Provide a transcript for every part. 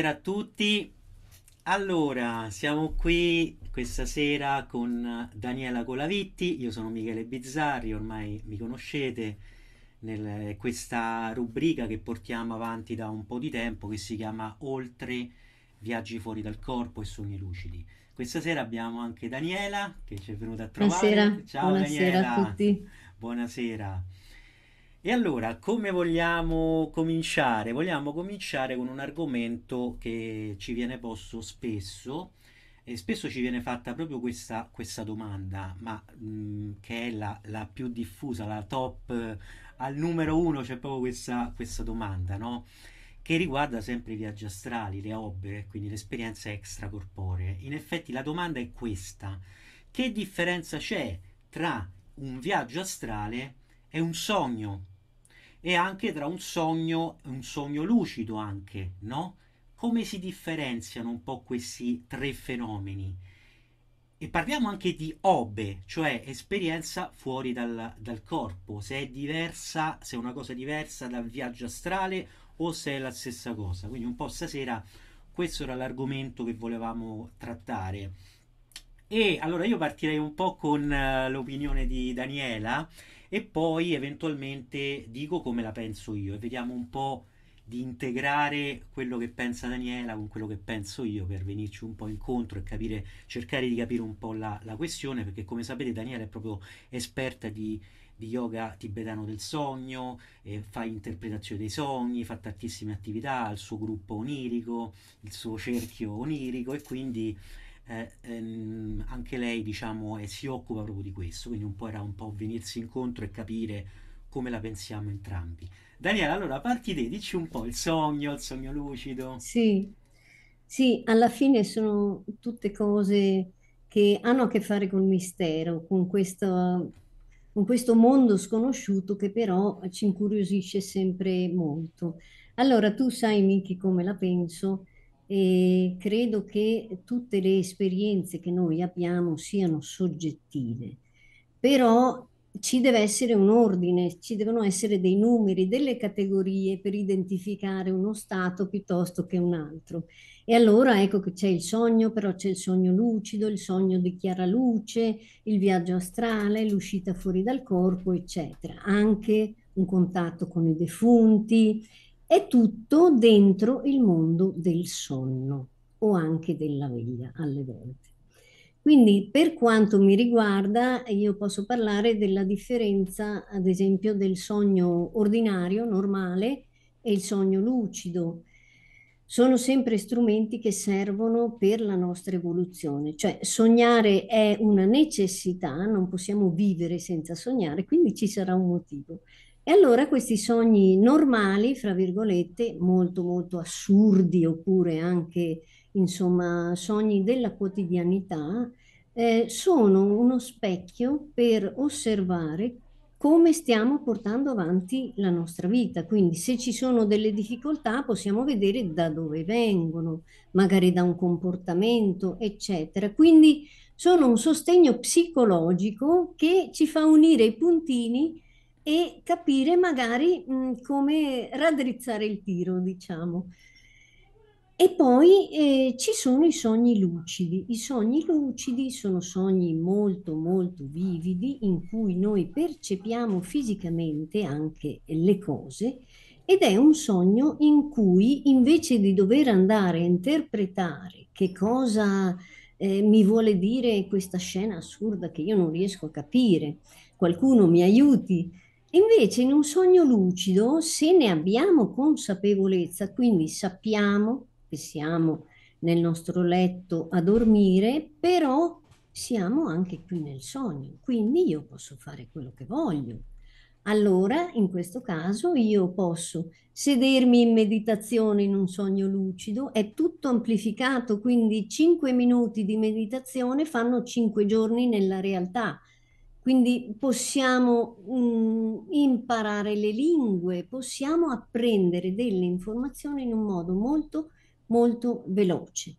buonasera a tutti. Allora, siamo qui questa sera con Daniela Colavitti, io sono Michele Bizzarri, ormai mi conoscete, nel, questa rubrica che portiamo avanti da un po' di tempo che si chiama Oltre viaggi fuori dal corpo e sogni lucidi. Questa sera abbiamo anche Daniela che ci è venuta a trovare. Buonasera, Ciao buonasera Daniela. a tutti. Buonasera. E allora, come vogliamo cominciare? Vogliamo cominciare con un argomento che ci viene posto spesso e spesso ci viene fatta proprio questa, questa domanda, ma mh, mm, che è la, la, più diffusa, la top al numero uno c'è proprio questa, questa domanda, no? che riguarda sempre i viaggi astrali, le obbe, eh, quindi le esperienze extracorporee. In effetti la domanda è questa, che differenza c'è tra un viaggio astrale e un sogno e anche tra un sogno e un sogno lucido anche, no? Come si differenziano un po' questi tre fenomeni? E parliamo anche di obe, cioè esperienza fuori dal, dal corpo, se è diversa, se è una cosa diversa dal viaggio astrale o se è la stessa cosa. Quindi un po' stasera questo era l'argomento che volevamo trattare. E allora io partirei un po' con uh, l'opinione di Daniela e poi eventualmente dico come la penso io e vediamo un po' di integrare quello che pensa Daniela con quello che penso io per venirci un po' incontro e capire, cercare di capire un po' la, la questione perché come sapete Daniela è proprio esperta di, di yoga tibetano del sogno, eh, fa interpretazione dei sogni, fa tantissime attività, ha il suo gruppo onirico, il suo cerchio onirico e quindi eh, ehm, anche lei diciamo, eh, si occupa proprio di questo, quindi un po' era un po' venirsi incontro e capire come la pensiamo entrambi. Daniela, allora parti te, dici un po' il sogno, il sogno lucido. Sì, sì, alla fine sono tutte cose che hanno a che fare col mistero, con questo, con questo mondo sconosciuto che però ci incuriosisce sempre molto. Allora, tu sai, Miki, come la penso, e credo che tutte le esperienze che noi abbiamo siano soggettive, però ci deve essere un ordine, ci devono essere dei numeri, delle categorie per identificare uno stato piuttosto che un altro. E allora ecco che c'è il sogno, però c'è il sogno lucido, il sogno di chiara luce, il viaggio astrale, l'uscita fuori dal corpo, eccetera. Anche un contatto con i defunti, è tutto dentro il mondo del sonno o anche della veglia alle volte. Quindi per quanto mi riguarda io posso parlare della differenza ad esempio del sogno ordinario, normale e il sogno lucido. Sono sempre strumenti che servono per la nostra evoluzione, cioè sognare è una necessità, non possiamo vivere senza sognare, quindi ci sarà un motivo. E allora questi sogni normali, fra virgolette, molto molto assurdi oppure anche insomma sogni della quotidianità, eh, sono uno specchio per osservare come stiamo portando avanti la nostra vita. Quindi se ci sono delle difficoltà possiamo vedere da dove vengono, magari da un comportamento, eccetera. Quindi sono un sostegno psicologico che ci fa unire i puntini e capire magari mh, come raddrizzare il tiro, diciamo. E poi eh, ci sono i sogni lucidi. I sogni lucidi sono sogni molto molto vividi in cui noi percepiamo fisicamente anche le cose ed è un sogno in cui invece di dover andare a interpretare che cosa eh, mi vuole dire questa scena assurda che io non riesco a capire, qualcuno mi aiuti Invece in un sogno lucido, se ne abbiamo consapevolezza, quindi sappiamo che siamo nel nostro letto a dormire, però siamo anche qui nel sogno, quindi io posso fare quello che voglio. Allora, in questo caso, io posso sedermi in meditazione in un sogno lucido, è tutto amplificato, quindi 5 minuti di meditazione fanno 5 giorni nella realtà. Quindi possiamo mh, mm, imparare le lingue, possiamo apprendere delle informazioni in un modo molto, molto veloce.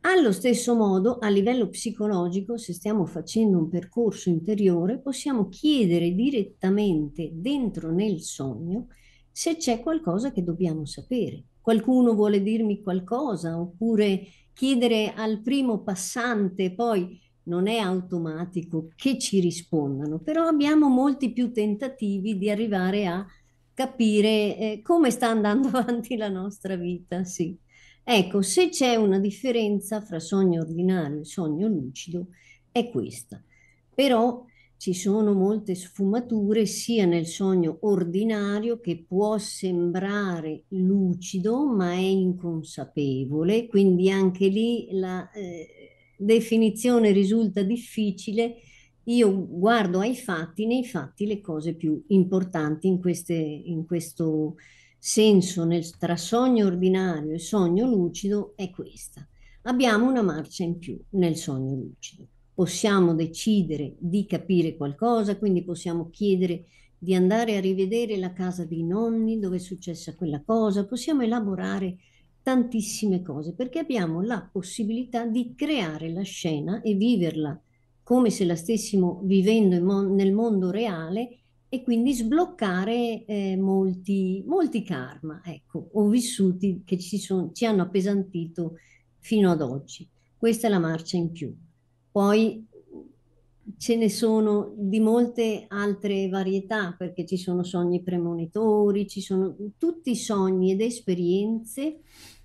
Allo stesso modo, a livello psicologico, se stiamo facendo un percorso interiore, possiamo chiedere direttamente dentro nel sogno se c'è qualcosa che dobbiamo sapere. Qualcuno vuole dirmi qualcosa oppure chiedere al primo passante poi non è automatico che ci rispondano, però abbiamo molti più tentativi di arrivare a capire eh, come sta andando avanti la nostra vita, sì. Ecco, se c'è una differenza fra sogno ordinario e sogno lucido è questa. Però ci sono molte sfumature sia nel sogno ordinario che può sembrare lucido ma è inconsapevole, quindi anche lì la, eh, definizione risulta difficile, io guardo ai fatti, nei fatti le cose più importanti in, queste, in questo senso, nel, tra sogno ordinario e sogno lucido, è questa. Abbiamo una marcia in più nel sogno lucido. Possiamo decidere di capire qualcosa, quindi possiamo chiedere di andare a rivedere la casa dei nonni dove è successa quella cosa, possiamo elaborare tantissime cose, perché abbiamo la possibilità di creare la scena e viverla come se la stessimo vivendo mon- nel mondo reale e quindi sbloccare eh, molti, molti, karma, ecco, o vissuti che ci, sono, ci hanno appesantito fino ad oggi. Questa è la marcia in più. Poi ce ne sono di molte altre varietà, perché ci sono sogni premonitori, ci sono tutti sogni ed esperienze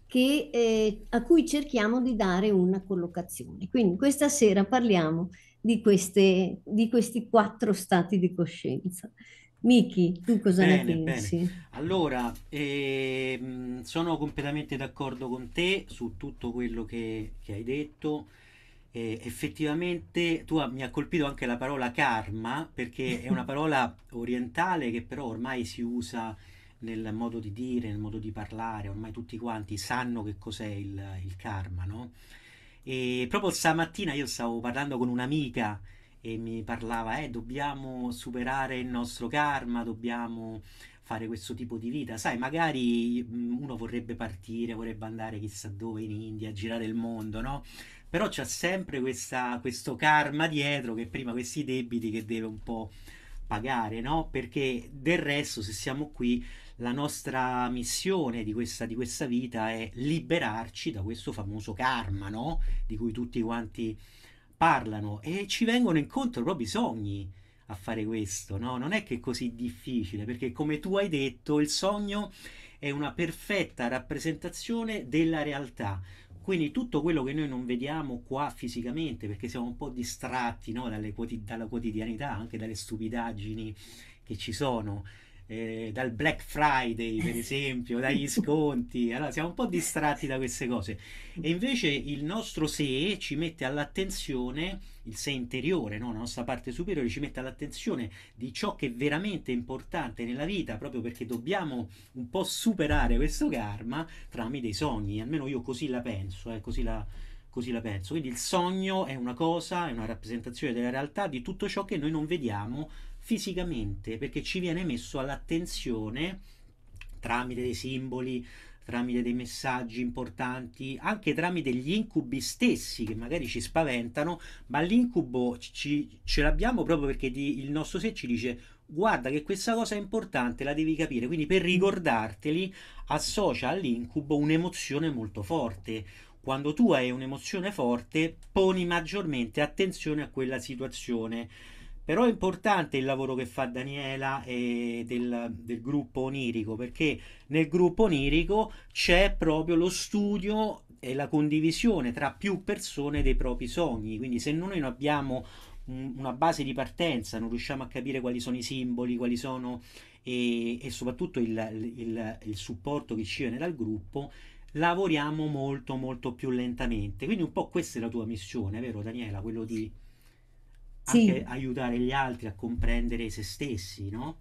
che, eh, a cui cerchiamo di dare una collocazione. Quindi questa sera parliamo di, queste, di questi quattro stati di coscienza. Miki, tu cosa bene, ne pensi? Bene. Allora, ehm, sono completamente d'accordo con te su tutto quello che, che hai detto. Eh, effettivamente tu ha, ah, mi ha colpito anche la parola karma perché è una parola orientale che però ormai si usa nel modo di dire, nel modo di parlare, ormai tutti quanti sanno che cos'è il, il karma, no? E proprio stamattina io stavo parlando con un'amica e mi parlava, eh, dobbiamo superare il nostro karma, dobbiamo fare questo tipo di vita. Sai, magari uno vorrebbe partire, vorrebbe andare chissà dove in India, girare il mondo, no? Però c'è sempre questa, questo karma dietro che prima questi debiti che deve un po' pagare, no? Perché del resto, se siamo qui, la nostra missione di questa, di questa vita è liberarci da questo famoso karma, no? Di cui tutti quanti parlano e ci vengono incontro proprio i sogni a fare questo, no? Non è che è così difficile, perché come tu hai detto, il sogno è una perfetta rappresentazione della realtà. Quindi tutto quello che noi non vediamo qua fisicamente, perché siamo un po' distratti no? Dalle, dalla quotidianità, anche dalle stupidaggini che ci sono, eh, dal Black Friday, per eh esempio, dagli sconti. Allora siamo un po' distratti da queste cose. E invece il nostro sé ci mette all'attenzione, il sé interiore, no? la nostra parte superiore, ci mette all'attenzione di ciò che è veramente importante nella vita, proprio perché dobbiamo un po' superare questo karma tramite i sogni. Almeno io così la penso, eh, così la così la penso. Quindi il sogno è una cosa, è una rappresentazione della realtà di tutto ciò che noi non vediamo fisicamente perché ci viene messo all'attenzione tramite dei simboli, tramite dei messaggi importanti, anche tramite gli incubi stessi che magari ci spaventano, ma l'incubo ci, ce l'abbiamo proprio perché ti, il nostro sé ci dice guarda che questa cosa è importante, la devi capire, quindi per ricordarteli associa all'incubo un'emozione molto forte. Quando tu hai un'emozione forte, poni maggiormente attenzione a quella situazione però è importante il lavoro che fa Daniela e del, del gruppo onirico, perché nel gruppo onirico c'è proprio lo studio e la condivisione tra più persone dei propri sogni. Quindi se noi non abbiamo una base di partenza, non riusciamo a capire quali sono i simboli, quali sono e, e soprattutto il, il, il, supporto che ci viene dal gruppo, lavoriamo molto molto più lentamente. Quindi un po' questa è la tua missione, vero Daniela? Quello di sì. anche aiutare gli altri a comprendere se stessi, no?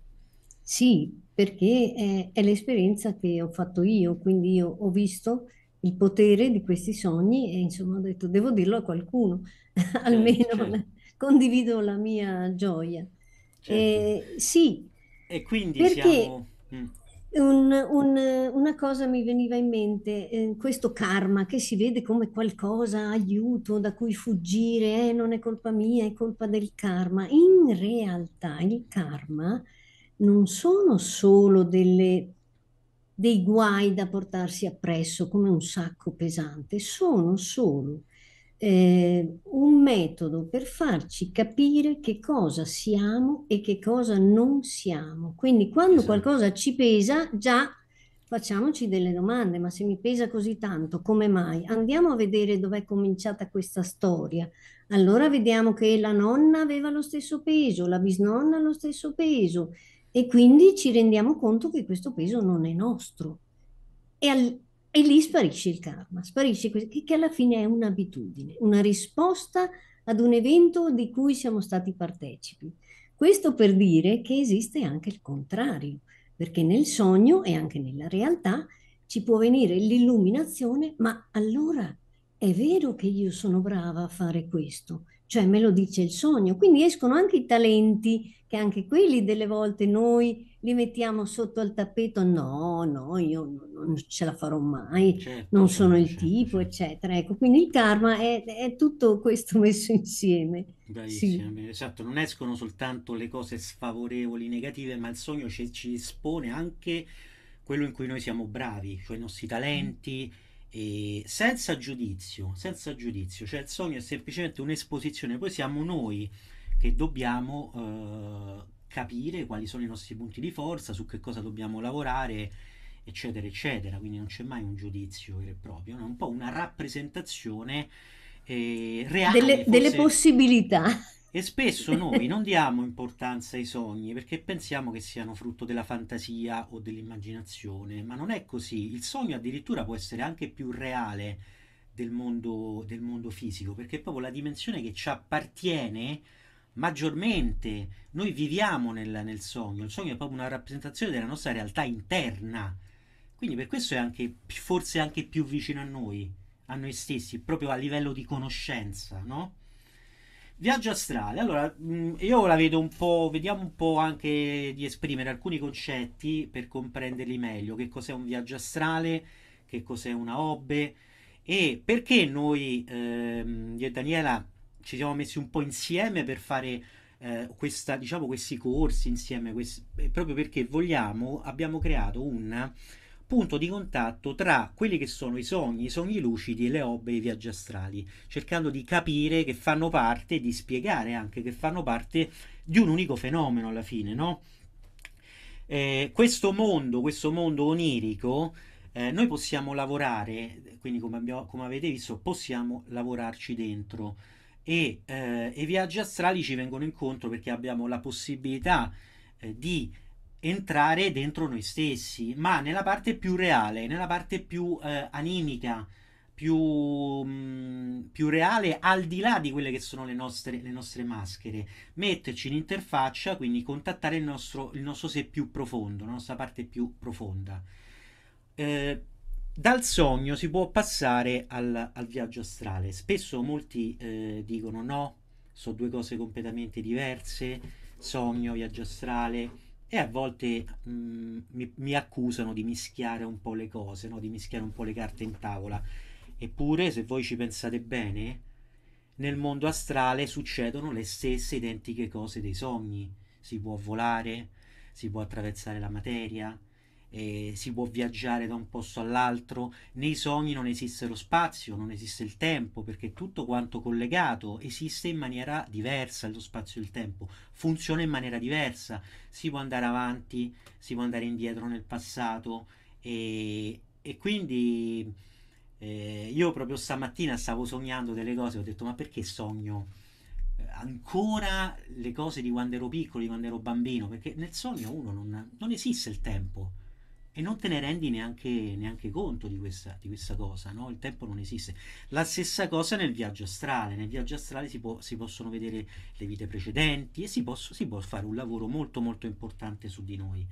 Sì, perché è, eh, è l'esperienza che ho fatto io, quindi io ho visto il potere di questi sogni e insomma ho detto devo dirlo a qualcuno, certo, almeno certo. condivido la mia gioia. Certo. Eh, sì, e quindi perché... siamo... Mm un, un, una cosa mi veniva in mente, eh, questo karma che si vede come qualcosa, aiuto da cui fuggire, eh, non è colpa mia, è colpa del karma. In realtà il karma non sono solo delle, dei guai da portarsi appresso come un sacco pesante, sono solo eh, un metodo per farci capire che cosa siamo e che cosa non siamo. Quindi quando esatto. qualcosa ci pesa, già facciamoci delle domande, ma se mi pesa così tanto, come mai? Andiamo a vedere dov'è cominciata questa storia. Allora vediamo che la nonna aveva lo stesso peso, la bisnonna lo stesso peso e quindi ci rendiamo conto che questo peso non è nostro. E al- e lì sparisce il karma, sparisce questo, che, che alla fine è un'abitudine, una risposta ad un evento di cui siamo stati partecipi. Questo per dire che esiste anche il contrario, perché nel sogno e anche nella realtà ci può venire l'illuminazione, ma allora è vero che io sono brava a fare questo, cioè me lo dice il sogno. Quindi escono anche i talenti, che anche quelli delle volte noi li mettiamo sotto al tappeto, no, no, io non ce la farò mai, certo, non sono certo, il tipo, certo. eccetera. Ecco, quindi il karma è, è tutto questo messo insieme. Bravissima, sì. esatto, non escono soltanto le cose sfavorevoli, negative, ma il sogno ci, ci espone anche quello in cui noi siamo bravi, cioè i nostri talenti, mm. senza giudizio, senza giudizio, cioè il sogno è semplicemente un'esposizione, poi siamo noi che dobbiamo... Eh, capire quali sono i nostri punti di forza, su che cosa dobbiamo lavorare, eccetera, eccetera. Quindi non c'è mai un giudizio vero e proprio, è no? un po' una rappresentazione eh, reale delle, delle possibilità. E spesso noi non diamo importanza ai sogni perché pensiamo che siano frutto della fantasia o dell'immaginazione, ma non è così. Il sogno addirittura può essere anche più reale del mondo, del mondo fisico, perché proprio la dimensione che ci appartiene maggiormente noi viviamo nel, nel, sogno, il sogno è proprio una rappresentazione della nostra realtà interna, quindi per questo è anche, forse anche più vicino a noi, a noi stessi, proprio a livello di conoscenza, no? Viaggio astrale, allora mm, io la vedo un po', vediamo un po' anche di esprimere alcuni concetti per comprenderli meglio, che cos'è un viaggio astrale, che cos'è una obbe e perché noi, ehm, io e Daniela, ci siamo messi un po' insieme per fare eh, questa, diciamo, questi corsi insieme, questi, proprio perché vogliamo, abbiamo creato un punto di contatto tra quelli che sono i sogni, i sogni lucidi e le obbe e i viaggi astrali, cercando di capire che fanno parte, di spiegare anche che fanno parte di un unico fenomeno alla fine, no? Eh, questo mondo, questo mondo onirico, eh, noi possiamo lavorare, quindi come, abbiamo, come avete visto, possiamo lavorarci dentro e eh, i viaggi astrali ci vengono incontro perché abbiamo la possibilità eh, di entrare dentro noi stessi, ma nella parte più reale, nella parte più eh, animica, più, mh, mm, più, reale, al di là di quelle che sono le nostre, le nostre maschere, metterci in interfaccia, quindi contattare il nostro, il nostro sé più profondo, la nostra parte più profonda. Eh, dal sogno si può passare al, al viaggio astrale. Spesso molti eh, dicono no, sono due cose completamente diverse, sogno, viaggio astrale, e a volte mh, mm, mi, mi, accusano di mischiare un po' le cose, no? di mischiare un po' le carte in tavola. Eppure, se voi ci pensate bene, nel mondo astrale succedono le stesse identiche cose dei sogni. Si può volare, si può attraversare la materia, eh, si può viaggiare da un posto all'altro, nei sogni non esiste lo spazio, non esiste il tempo, perché tutto quanto collegato esiste in maniera diversa, lo spazio e il tempo funziona in maniera diversa, si può andare avanti, si può andare indietro nel passato e, e quindi eh, io proprio stamattina stavo sognando delle cose, ho detto ma perché sogno? Eh, ancora le cose di quando ero piccolo, di quando ero bambino, perché nel sogno uno non, non esiste il tempo, e non te ne rendi neanche, neanche conto di questa, di questa cosa, no? il tempo non esiste. La stessa cosa nel viaggio astrale, nel viaggio astrale si, può, si possono vedere le vite precedenti e si, posso, si, può fare un lavoro molto molto importante su di noi,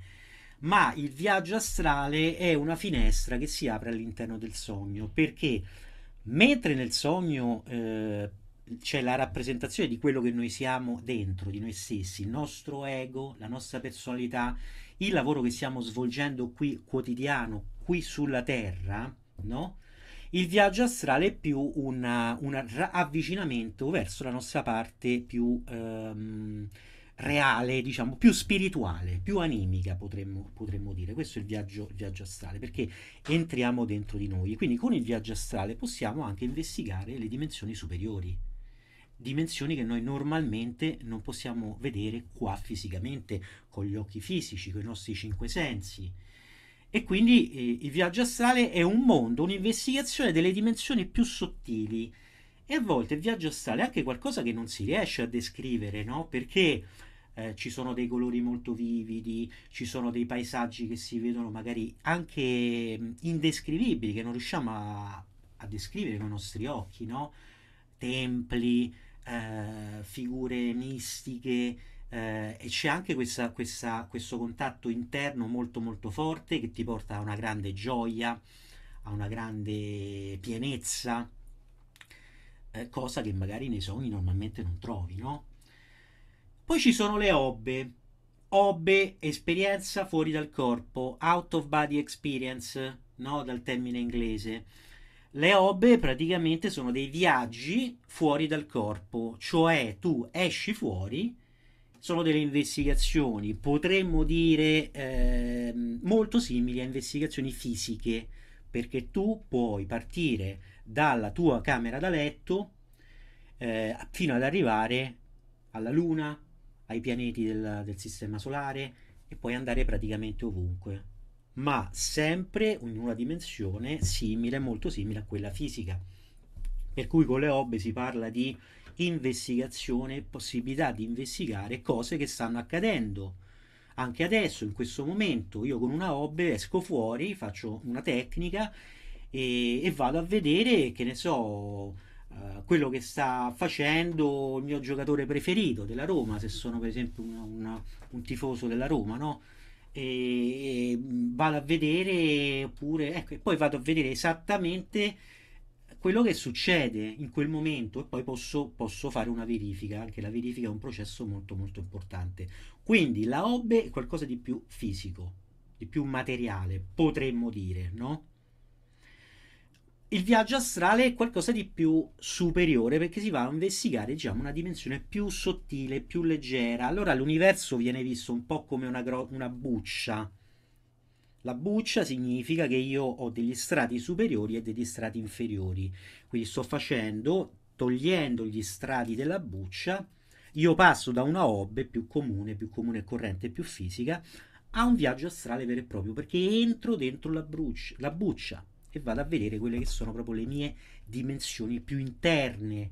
ma il viaggio astrale è una finestra che si apre all'interno del sogno, perché mentre nel sogno eh, c'è la rappresentazione di quello che noi siamo dentro, di noi stessi, il nostro ego, la nostra personalità, il lavoro che stiamo svolgendo qui quotidiano, qui sulla Terra, no? il viaggio astrale è più una, un avvicinamento verso la nostra parte più ehm, reale, diciamo, più spirituale, più animica potremmo, potremmo dire. Questo è il viaggio, il viaggio, astrale, perché entriamo dentro di noi. Quindi con il viaggio astrale possiamo anche investigare le dimensioni superiori dimensioni che noi normalmente non possiamo vedere qua fisicamente, con gli occhi fisici, con i nostri cinque sensi. E quindi eh, il viaggio astrale è un mondo, un'investigazione delle dimensioni più sottili. E a volte il viaggio astrale è anche qualcosa che non si riesce a descrivere, no? Perché eh, ci sono dei colori molto vividi, ci sono dei paesaggi che si vedono magari anche mm, indescrivibili, che non riusciamo a, a descrivere con i nostri occhi, no? Templi, eh, figure mistiche eh, e c'è anche questa, questa, questo contatto interno molto molto forte che ti porta a una grande gioia, a una grande pienezza, eh, cosa che magari nei sogni normalmente non trovi, no? Poi ci sono le obbe, obbe, esperienza fuori dal corpo, out of body experience, no? Dal termine inglese le obe praticamente sono dei viaggi fuori dal corpo, cioè tu esci fuori, sono delle investigazioni, potremmo dire eh, molto simili a investigazioni fisiche, perché tu puoi partire dalla tua camera da letto eh, fino ad arrivare alla Luna, ai pianeti del, del sistema solare e puoi andare praticamente ovunque ma sempre in una dimensione simile, molto simile a quella fisica. Per cui con le obbe si parla di investigazione, possibilità di investigare cose che stanno accadendo. Anche adesso, in questo momento, io con una obbe esco fuori, faccio una tecnica e, e vado a vedere, che ne so, Uh, quello che sta facendo il mio giocatore preferito della Roma, se sono per esempio una, una, un tifoso della Roma, no? e, vado a vedere oppure ecco, e poi vado a vedere esattamente quello che succede in quel momento e poi posso, posso, fare una verifica, anche la verifica è un processo molto molto importante. Quindi la OBE è qualcosa di più fisico, di più materiale, potremmo dire, no? il viaggio astrale è qualcosa di più superiore perché si va a investigare diciamo, una dimensione più sottile, più leggera. Allora l'universo viene visto un po' come una, gro- una buccia. La buccia significa che io ho degli strati superiori e degli strati inferiori. Quindi sto facendo, togliendo gli strati della buccia, io passo da una hobby più comune, più comune e corrente, più fisica, a un viaggio astrale vero e proprio, perché entro dentro la, bruc- la buccia e vado a vedere quelle che sono proprio le mie dimensioni più interne,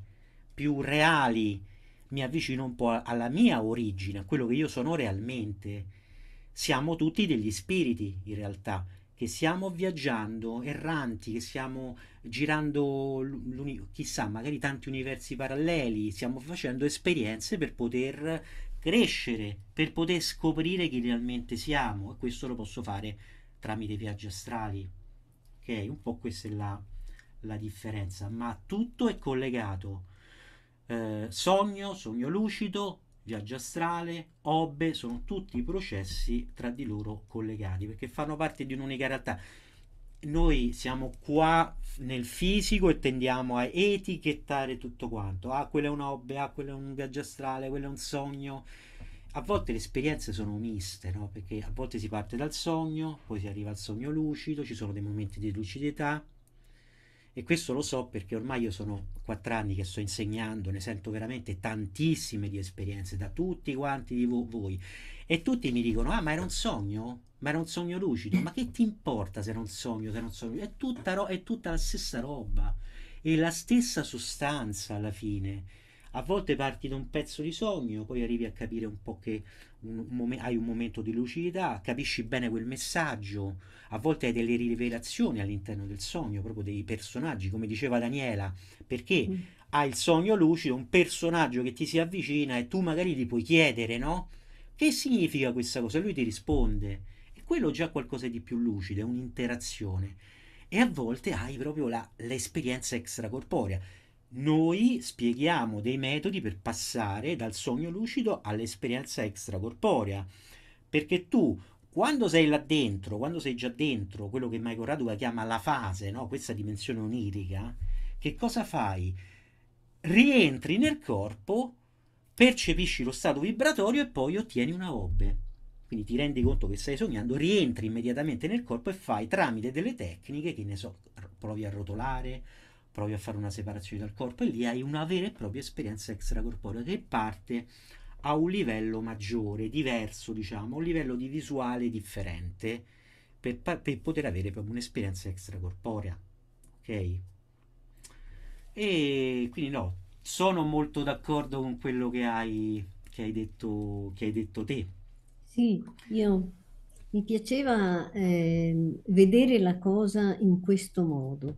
più reali. Mi avvicino un po' alla mia origine, a quello che io sono realmente. Siamo tutti degli spiriti, in realtà, che stiamo viaggiando, erranti, che stiamo girando, chissà, magari tanti universi paralleli, stiamo facendo esperienze per poter crescere, per poter scoprire chi realmente siamo e questo lo posso fare tramite viaggi astrali ok? Un po' questa è la, la differenza, ma tutto è collegato. Eh, sogno, sogno lucido, viaggio astrale, obbe, sono tutti processi tra di loro collegati perché fanno parte di un'unica realtà. Noi siamo qua nel fisico e tendiamo a etichettare tutto quanto. Ah, quello è un obbe, ah, quello è un viaggio astrale, quello è un sogno a volte le esperienze sono miste, no? perché a volte si parte dal sogno, poi si arriva al sogno lucido, ci sono dei momenti di lucidità e questo lo so perché ormai io sono quattro anni che sto insegnando, ne sento veramente tantissime di esperienze da tutti quanti di vo- voi e tutti mi dicono ah ma era un sogno? Ma era un sogno lucido? Ma che ti importa se era un sogno, se era un sogno? È tutta, ro- è tutta la stessa roba, è la stessa sostanza alla fine a volte parti da un pezzo di sogno, poi arrivi a capire un po' che un, un mom- hai un momento di lucidità, capisci bene quel messaggio, a volte hai delle rivelazioni all'interno del sogno, proprio dei personaggi, come diceva Daniela, perché mm. hai il sogno lucido, un personaggio che ti si avvicina e tu magari gli puoi chiedere, no? Che significa questa cosa? Lui ti risponde. E quello già qualcosa di più lucido, è un'interazione. E a volte hai proprio la, l'esperienza extracorporea noi spieghiamo dei metodi per passare dal sogno lucido all'esperienza extracorporea, perché tu quando sei là dentro, quando sei già dentro, quello che Michael Raduca chiama la fase, no? questa dimensione onirica, che cosa fai? Rientri nel corpo, percepisci lo stato vibratorio e poi ottieni una obbe. Quindi ti rendi conto che stai sognando, rientri immediatamente nel corpo e fai tramite delle tecniche, che ne so, provi a rotolare, provi a fare una separazione dal corpo e lì hai una vera e propria esperienza extracorporea che parte a un livello maggiore, diverso, diciamo, un livello di visuale differente per, per poter avere proprio un'esperienza extracorporea. Ok? E quindi no, sono molto d'accordo con quello che hai, che hai, detto, che hai detto te. Sì, io mi piaceva eh, vedere la cosa in questo modo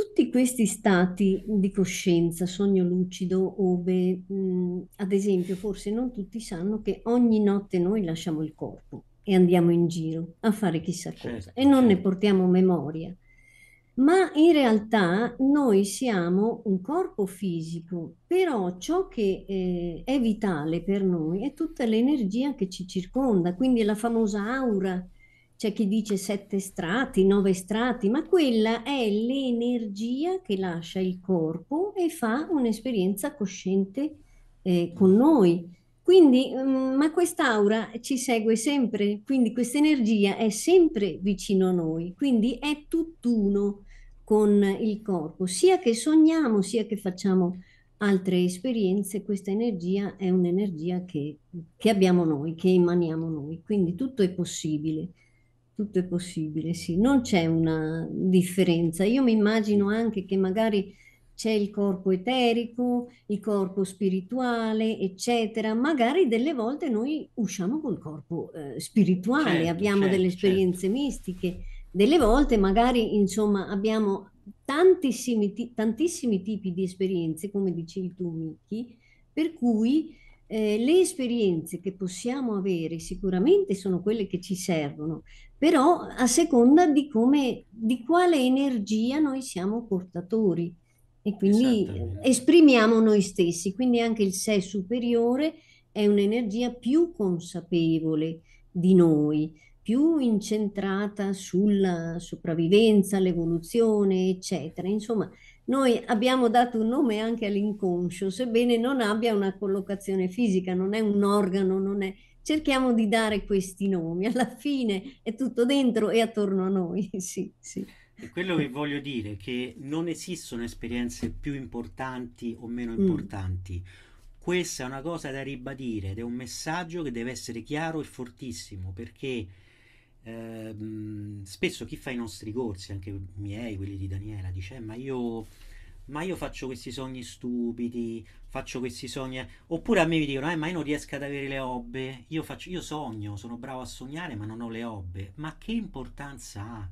tutti questi stati di coscienza, sogno lucido, ove, mh, mm, ad esempio, forse non tutti sanno che ogni notte noi lasciamo il corpo e andiamo in giro a fare chissà cosa certo, e non certo. ne portiamo memoria. Ma in realtà noi siamo un corpo fisico, però ciò che eh, è vitale per noi è tutta l'energia che ci circonda, quindi la famosa aura c'è chi dice sette strati, nove strati, ma quella è l'energia che lascia il corpo e fa un'esperienza cosciente eh, con noi. Quindi, mm, ma quest'aura ci segue sempre, quindi questa energia è sempre vicino a noi, quindi è tutt'uno con il corpo, sia che sogniamo, sia che facciamo altre esperienze, questa energia è un'energia che, che abbiamo noi, che emaniamo noi, quindi tutto è possibile tutto è possibile, sì, non c'è una differenza. Io mi immagino anche che magari c'è il corpo eterico, il corpo spirituale, eccetera. Magari delle volte noi usciamo col corpo eh, spirituale, certo, abbiamo certo, delle certo. esperienze certo. mistiche, delle volte magari insomma abbiamo tantissimi, t- tantissimi tipi di esperienze, come dicevi tu Miki, per cui eh, le esperienze che possiamo avere sicuramente sono quelle che ci servono, però a seconda di, come, di quale energia noi siamo portatori e quindi esprimiamo noi stessi, quindi anche il sé superiore è un'energia più consapevole di noi, più incentrata sulla sopravvivenza, l'evoluzione, eccetera. Insomma, noi abbiamo dato un nome anche all'inconscio, sebbene non abbia una collocazione fisica, non è un organo, non è cerchiamo di dare questi nomi, alla fine è tutto dentro e attorno a noi, sì, sì. Quello che voglio dire è che non esistono esperienze più importanti o meno mm. importanti. Mm. Questa è una cosa da ribadire ed è un messaggio che deve essere chiaro e fortissimo perché eh, spesso chi fa i nostri corsi, anche miei, quelli di Daniela, dice eh, ma io ma io faccio questi sogni stupidi, faccio questi sogni. Oppure a me mi dicono: eh, ma io non riesco ad avere le obbe. Io, faccio, io sogno, sono bravo a sognare, ma non ho le obbe. Ma che importanza ha?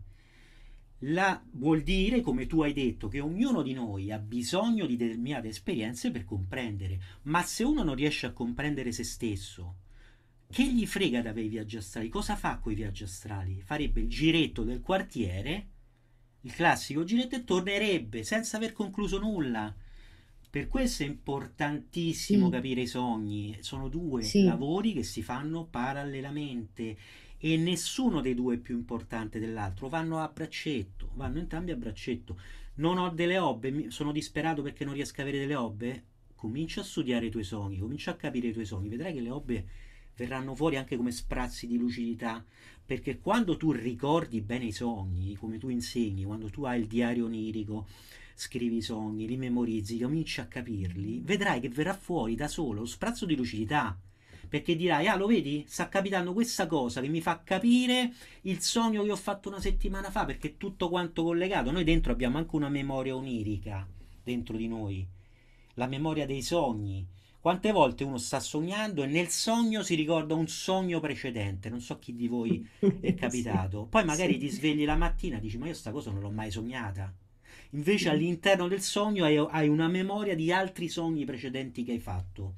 La, vuol dire, come tu hai detto, che ognuno di noi ha bisogno di determinate esperienze per comprendere, ma se uno non riesce a comprendere se stesso, che gli frega da avere i viaggi astrali? Cosa fa con i viaggi astrali? Farebbe il giretto del quartiere il classico giretto e tornerebbe senza aver concluso nulla. Per questo è importantissimo sì. capire i sogni. Sono due sì. lavori che si fanno parallelamente e nessuno dei due è più importante dell'altro. Vanno a braccetto, vanno entrambi a braccetto. Non ho delle obbe, sono disperato perché non riesco a avere delle obbe. Comincia a studiare i tuoi sogni, comincia a capire i tuoi sogni, vedrai che le obbe verranno fuori anche come sprazzi di lucidità, perché quando tu ricordi bene i sogni, come tu insegni, quando tu hai il diario onirico, scrivi i sogni, li memorizzi, cominci a capirli, vedrai che verrà fuori da solo lo sprazzo di lucidità. Perché dirai, ah lo vedi, sta capitando questa cosa che mi fa capire il sogno che ho fatto una settimana fa, perché è tutto quanto collegato. Noi dentro abbiamo anche una memoria onirica, dentro di noi, la memoria dei sogni, quante volte uno sta sognando e nel sogno si ricorda un sogno precedente, non so chi di voi è capitato. sì, Poi magari sì. ti svegli la mattina e dici ma io sta cosa non l'ho mai sognata. Invece mm. all'interno del sogno hai, hai una memoria di altri sogni precedenti che hai fatto.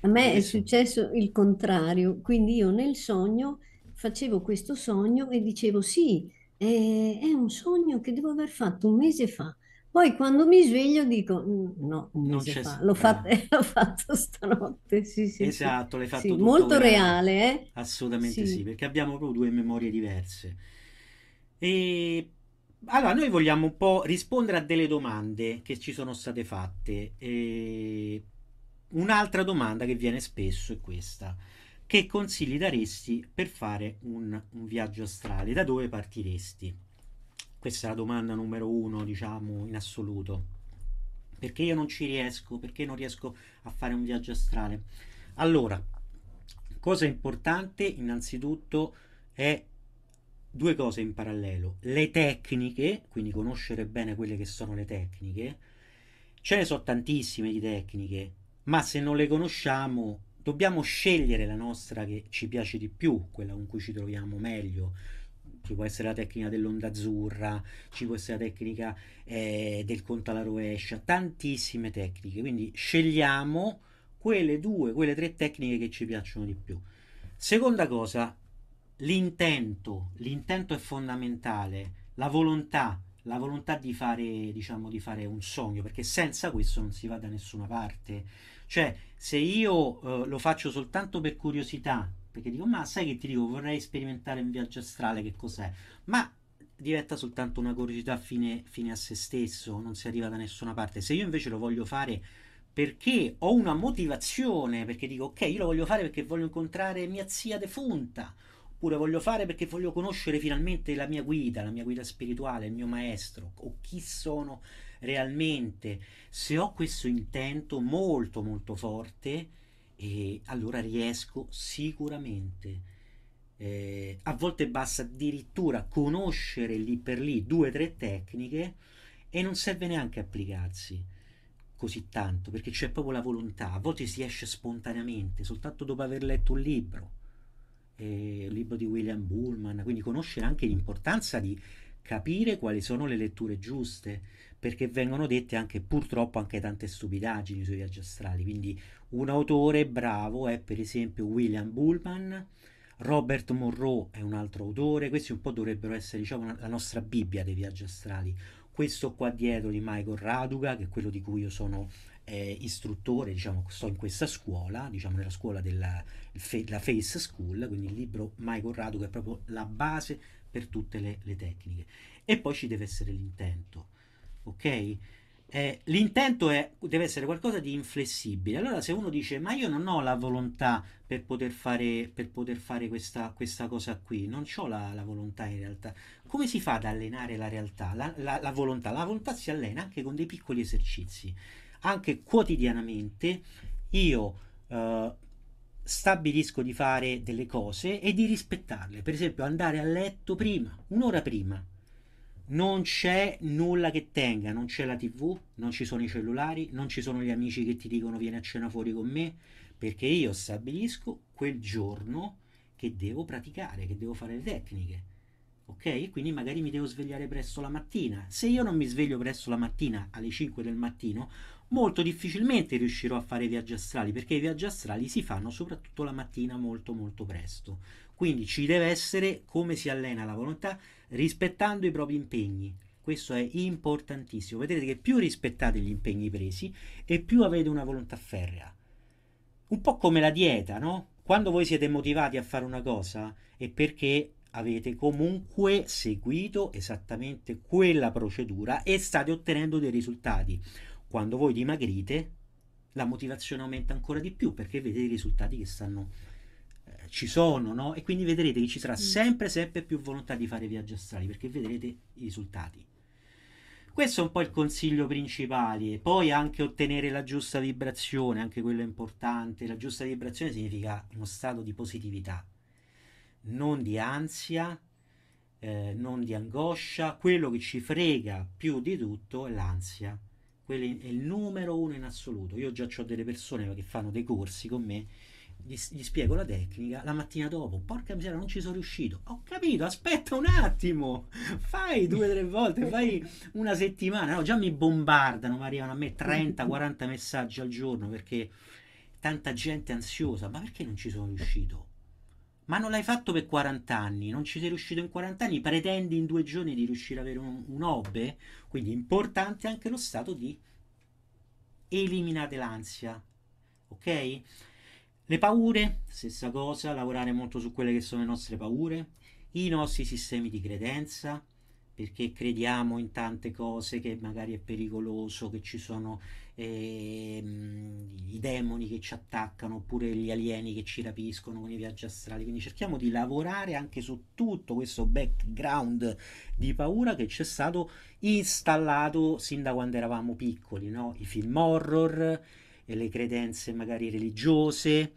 A me Adesso... è successo il contrario, quindi io nel sogno facevo questo sogno e dicevo sì, è, è un sogno che devo aver fatto un mese fa poi quando mi sveglio dico, mm, no, non c'è... fa. L'ho, fatto, eh. l'ho fatto stanotte, sì, sì. Esatto, l'hai fatto sì, Molto reale, reale eh? Assolutamente sì. sì, perché abbiamo proprio due memorie diverse. E allora, noi vogliamo un po' rispondere a delle domande che ci sono state fatte. E... Un'altra domanda che viene spesso è questa. Che consigli daresti per fare un, un viaggio astrale? Da dove partiresti? Questa è la domanda numero uno, diciamo, in assoluto. Perché io non ci riesco? Perché non riesco a fare un viaggio astrale? Allora, cosa importante innanzitutto è due cose in parallelo. Le tecniche, quindi conoscere bene quelle che sono le tecniche. Ce ne sono tantissime di tecniche, ma se non le conosciamo dobbiamo scegliere la nostra che ci piace di più, quella con cui ci troviamo meglio, ci può essere la tecnica dell'onda azzurra, ci può essere la tecnica eh, del conto alla rovescia, tantissime tecniche, quindi scegliamo quelle due, quelle tre tecniche che ci piacciono di più. Seconda cosa, l'intento, l'intento è fondamentale, la volontà, la volontà di fare, diciamo, di fare un sogno, perché senza questo non si va da nessuna parte. Cioè, se io eh, lo faccio soltanto per curiosità, perché dico ma sai che ti dico vorrei sperimentare un viaggio astrale che cos'è ma diventa soltanto una curiosità fine, fine, a se stesso non si arriva da nessuna parte se io invece lo voglio fare perché ho una motivazione perché dico ok io lo voglio fare perché voglio incontrare mia zia defunta oppure voglio fare perché voglio conoscere finalmente la mia guida la mia guida spirituale il mio maestro o chi sono realmente se ho questo intento molto molto forte e allora riesco sicuramente eh, a volte basta addirittura conoscere lì per lì due o tre tecniche e non serve neanche applicarsi così tanto perché c'è proprio la volontà a volte si esce spontaneamente soltanto dopo aver letto un libro eh, il libro di William Bullman quindi conoscere anche l'importanza di capire quali sono le letture giuste, perché vengono dette anche purtroppo anche tante stupidaggini sui viaggi astrali. Quindi un autore bravo è per esempio William Bullman, Robert Monroe è un altro autore, questi un po' dovrebbero essere diciamo la nostra Bibbia dei viaggi astrali. Questo qua dietro di Michael Raduga, che è quello di cui io sono eh, istruttore, diciamo, sto in questa scuola, diciamo nella scuola della Face School, quindi il libro Michael Raduga è proprio la base per tutte le, le tecniche. E poi ci deve essere l'intento, ok? Eh, l'intento è, deve essere qualcosa di inflessibile. Allora, se uno dice: Ma io non ho la volontà per poter fare, per poter fare questa, questa, cosa qui, non ho la, la, volontà in realtà. Come si fa ad allenare la realtà? La, la, la, volontà? La volontà si allena anche con dei piccoli esercizi, anche quotidianamente. Io eh, stabilisco di fare delle cose e di rispettarle. Per esempio, andare a letto prima, un'ora prima. Non c'è nulla che tenga, non c'è la TV, non ci sono i cellulari, non ci sono gli amici che ti dicono vieni a cena fuori con me, perché io stabilisco quel giorno che devo praticare, che devo fare le tecniche. Ok? Quindi magari mi devo svegliare presto la mattina. Se io non mi sveglio presto la mattina alle 5 del mattino, molto difficilmente riuscirò a fare i viaggi astrali perché i viaggi astrali si fanno soprattutto la mattina molto molto presto. Quindi ci deve essere come si allena la volontà rispettando i propri impegni. Questo è importantissimo. vedete che più rispettate gli impegni presi e più avete una volontà ferrea. Un po' come la dieta, no? Quando voi siete motivati a fare una cosa è perché avete comunque seguito esattamente quella procedura e state ottenendo dei risultati. Quando voi dimagrite, la motivazione aumenta ancora di più perché vedete i risultati che stanno eh, ci sono, no? E quindi vedrete che ci sarà mm. sempre, sempre più volontà di fare viaggi astrali perché vedrete i risultati. Questo è un po' il consiglio principale. Poi anche ottenere la giusta vibrazione, anche quello è importante. La giusta vibrazione significa uno stato di positività, non di ansia, eh, non di angoscia. Quello che ci frega più di tutto è l'ansia quello è il numero uno in assoluto. Io già ho delle persone che fanno dei corsi con me, gli, gli, spiego la tecnica, la mattina dopo, porca miseria, non ci sono riuscito. Ho capito, aspetta un attimo, fai due o tre volte, fai una settimana. No, già mi bombardano, ma arrivano a me 30-40 messaggi al giorno perché tanta gente è ansiosa, ma perché non ci sono riuscito? ma non l'hai fatto per 40 anni, non ci sei riuscito in 40 anni, pretendi in due giorni di riuscire ad avere un, un hobby, quindi è importante anche lo stato di eliminate l'ansia, ok? Le paure, stessa cosa, lavorare molto su quelle che sono le nostre paure, i nostri sistemi di credenza, perché crediamo in tante cose che magari è pericoloso, che ci sono ehm, i demoni che ci attaccano oppure gli alieni che ci rapiscono con i viaggi astrali. Quindi cerchiamo di lavorare anche su tutto questo background di paura che ci è stato installato sin da quando eravamo piccoli, no? i film horror, le credenze magari religiose.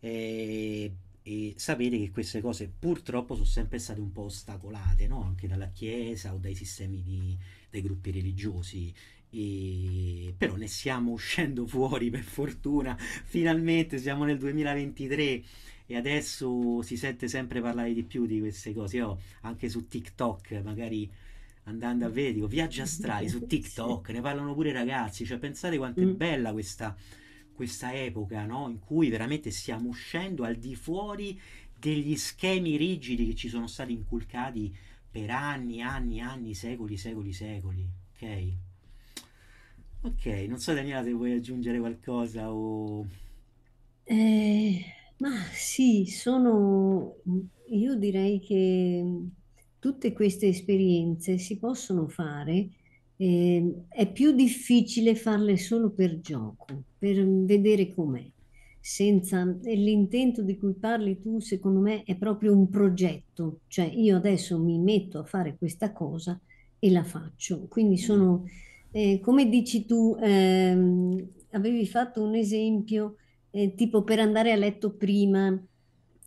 Eh, e sapete che queste cose purtroppo sono sempre state un po' ostacolate no? anche dalla Chiesa o dai sistemi di, dei gruppi religiosi e... però ne stiamo uscendo fuori per fortuna finalmente siamo nel 2023 e adesso si sente sempre parlare di più di queste cose Io, anche su TikTok magari andando a vedere dico viaggi astrali su TikTok ne parlano pure i ragazzi cioè pensate quanto è mm. bella questa questa epoca no? in cui veramente stiamo uscendo al di fuori degli schemi rigidi che ci sono stati inculcati per anni, anni, anni, secoli, secoli, secoli. Ok? Ok, non so Daniela se vuoi aggiungere qualcosa o... Eh, ma sì, sono... Io direi che tutte queste esperienze si possono fare eh, è più difficile farle solo per gioco, per vedere com'è. Senza l'intento di cui parli tu, secondo me, è proprio un progetto, cioè io adesso mi metto a fare questa cosa e la faccio. Quindi mm. sono, eh, come dici tu, ehm, avevi fatto un esempio eh, tipo per andare a letto prima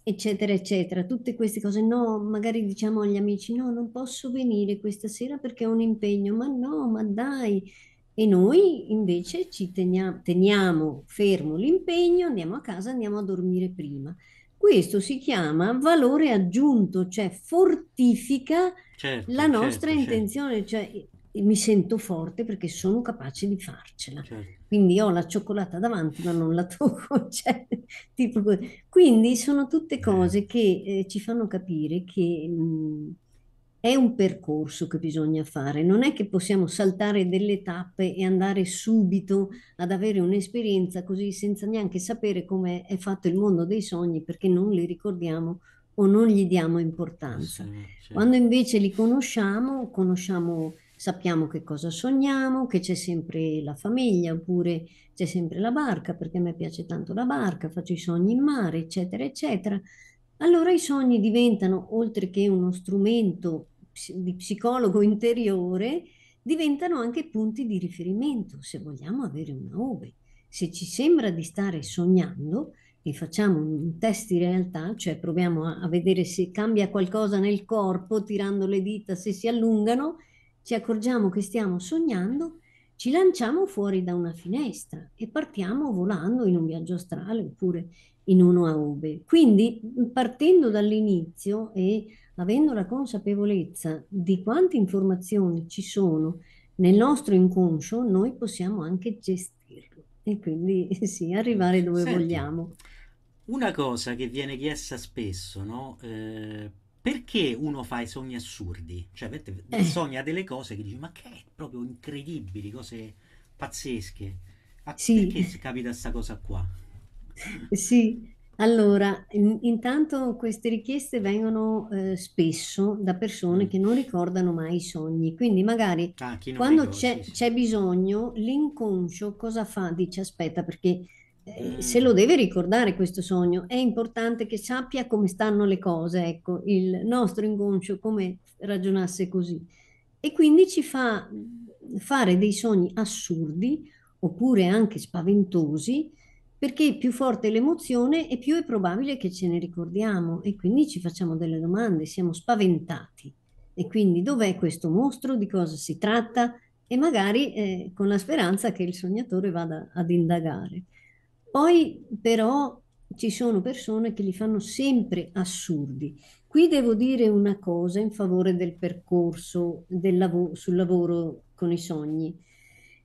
eccetera, eccetera, tutte queste cose. No, magari diciamo agli amici, no, non posso venire questa sera perché ho un impegno, ma no, ma dai. E noi invece ci tenia- teniamo fermo l'impegno, andiamo a casa, andiamo a dormire prima. Questo si chiama valore aggiunto, cioè fortifica certo, la nostra certo, certo. intenzione, certo. cioè mi sento forte perché sono capace di farcela. Certo. Quindi ho la cioccolata davanti ma non la tocco. Cioè, tipo, quindi sono tutte cose che eh, ci fanno capire che mh, mm, è un percorso che bisogna fare, non è che possiamo saltare delle tappe e andare subito ad avere un'esperienza così senza neanche sapere come è fatto il mondo dei sogni perché non li ricordiamo o non gli diamo importanza. Sì, sì. Quando invece li conosciamo, conosciamo sappiamo che cosa sogniamo, che c'è sempre la famiglia oppure c'è sempre la barca, perché a me piace tanto la barca, faccio i sogni in mare, eccetera, eccetera. Allora i sogni diventano, oltre che uno strumento di psicologo interiore, diventano anche punti di riferimento se vogliamo avere una ove. Se ci sembra di stare sognando, e facciamo un test di realtà, cioè proviamo a, a vedere se cambia qualcosa nel corpo tirando le dita, se si allungano, ci accorgiamo che stiamo sognando, ci lanciamo fuori da una finestra e partiamo volando in un viaggio astrale oppure in uno a ube. Quindi partendo dall'inizio e avendo la consapevolezza di quante informazioni ci sono nel nostro inconscio, noi possiamo anche gestirlo e quindi sì, arrivare dove Senti, vogliamo. Una cosa che viene chiesta spesso, no? Eh perché uno fa i sogni assurdi? Cioè, avete, eh. sogna delle cose che dici, ma che è proprio incredibili, cose pazzesche. A sì. Perché capita questa cosa qua? Sì, allora, in, intanto queste richieste vengono eh, spesso da persone mm. che non ricordano mai i sogni, quindi magari ah, quando ricorda, c'è, sì, sì. c'è, bisogno, l'inconscio cosa fa? Dice aspetta perché eh, se lo deve ricordare questo sogno, è importante che sappia come stanno le cose, ecco, il nostro inconscio come ragionasse così. E quindi ci fa mm, fare dei sogni assurdi oppure anche spaventosi, perché più forte è l'emozione e più è probabile che ce ne ricordiamo e quindi ci facciamo delle domande, siamo spaventati. E quindi dov'è questo mostro, di cosa si tratta? E magari eh, con la speranza che il sognatore vada ad indagare. Poi però ci sono persone che li fanno sempre assurdi. Qui devo dire una cosa in favore del percorso del lav- sul lavoro con i sogni.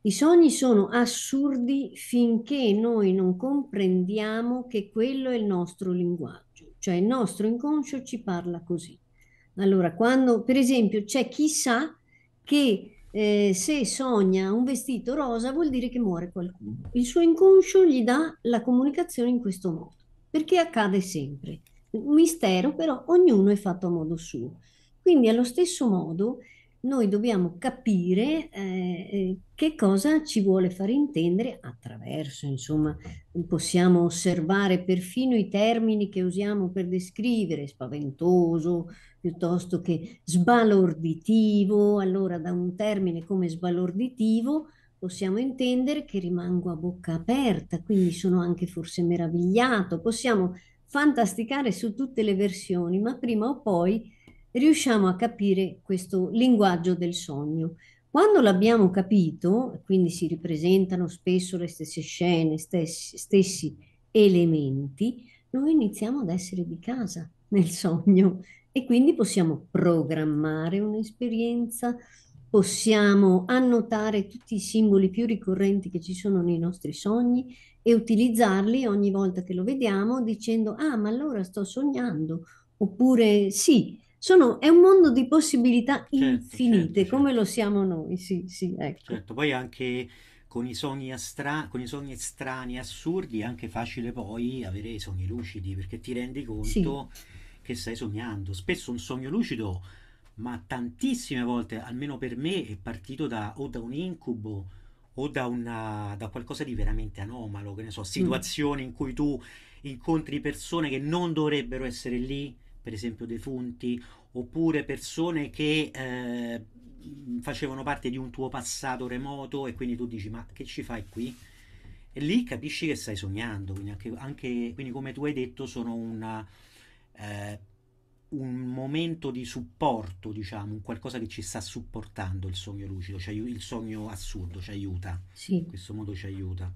I sogni sono assurdi finché noi non comprendiamo che quello è il nostro linguaggio, cioè il nostro inconscio ci parla così. Allora, quando per esempio c'è chi sa che eh, se sogna un vestito rosa vuol dire che muore qualcuno. Mm. Il suo inconscio gli dà la comunicazione in questo modo, perché accade sempre. Un mistero, però ognuno è fatto a modo suo. Quindi allo stesso modo noi dobbiamo capire eh, eh che cosa ci vuole far intendere attraverso, insomma, possiamo osservare perfino i termini che usiamo per descrivere, spaventoso, piuttosto che sbalorditivo, allora da un termine come sbalorditivo possiamo intendere che rimango a bocca aperta, quindi sono anche forse meravigliato, possiamo fantasticare su tutte le versioni, ma prima o poi riusciamo a capire questo linguaggio del sogno. Quando l'abbiamo capito, quindi si ripresentano spesso le stesse scene, stessi, stessi, elementi, noi iniziamo ad essere di casa nel sogno, e quindi possiamo programmare un'esperienza, possiamo annotare tutti i simboli più ricorrenti che ci sono nei nostri sogni e utilizzarli ogni volta che lo vediamo dicendo ah ma allora sto sognando oppure sì, sono, è un mondo di possibilità certo, certo, infinite certo, certo, come lo siamo noi, sì, sì, ecco. Certo, poi anche con i, astra- con i sogni strani, assurdi è anche facile poi avere i sogni lucidi perché ti rendi conto... Sì che stai sognando. Spesso un sogno lucido, ma tantissime volte, almeno per me, è partito da, o da un incubo o da, una, da qualcosa di veramente anomalo, che ne so, mm. situazioni mm. in cui tu incontri persone che non dovrebbero essere lì, per esempio defunti, oppure persone che eh, facevano parte di un tuo passato remoto e quindi tu dici ma che ci fai qui? E lì capisci che stai sognando, quindi, anche, anche, quindi come tu hai detto sono una, eh, un momento di supporto, diciamo, un qualcosa che ci sta supportando il sogno lucido, cioè il sogno assurdo ci aiuta, sì. in questo modo ci aiuta.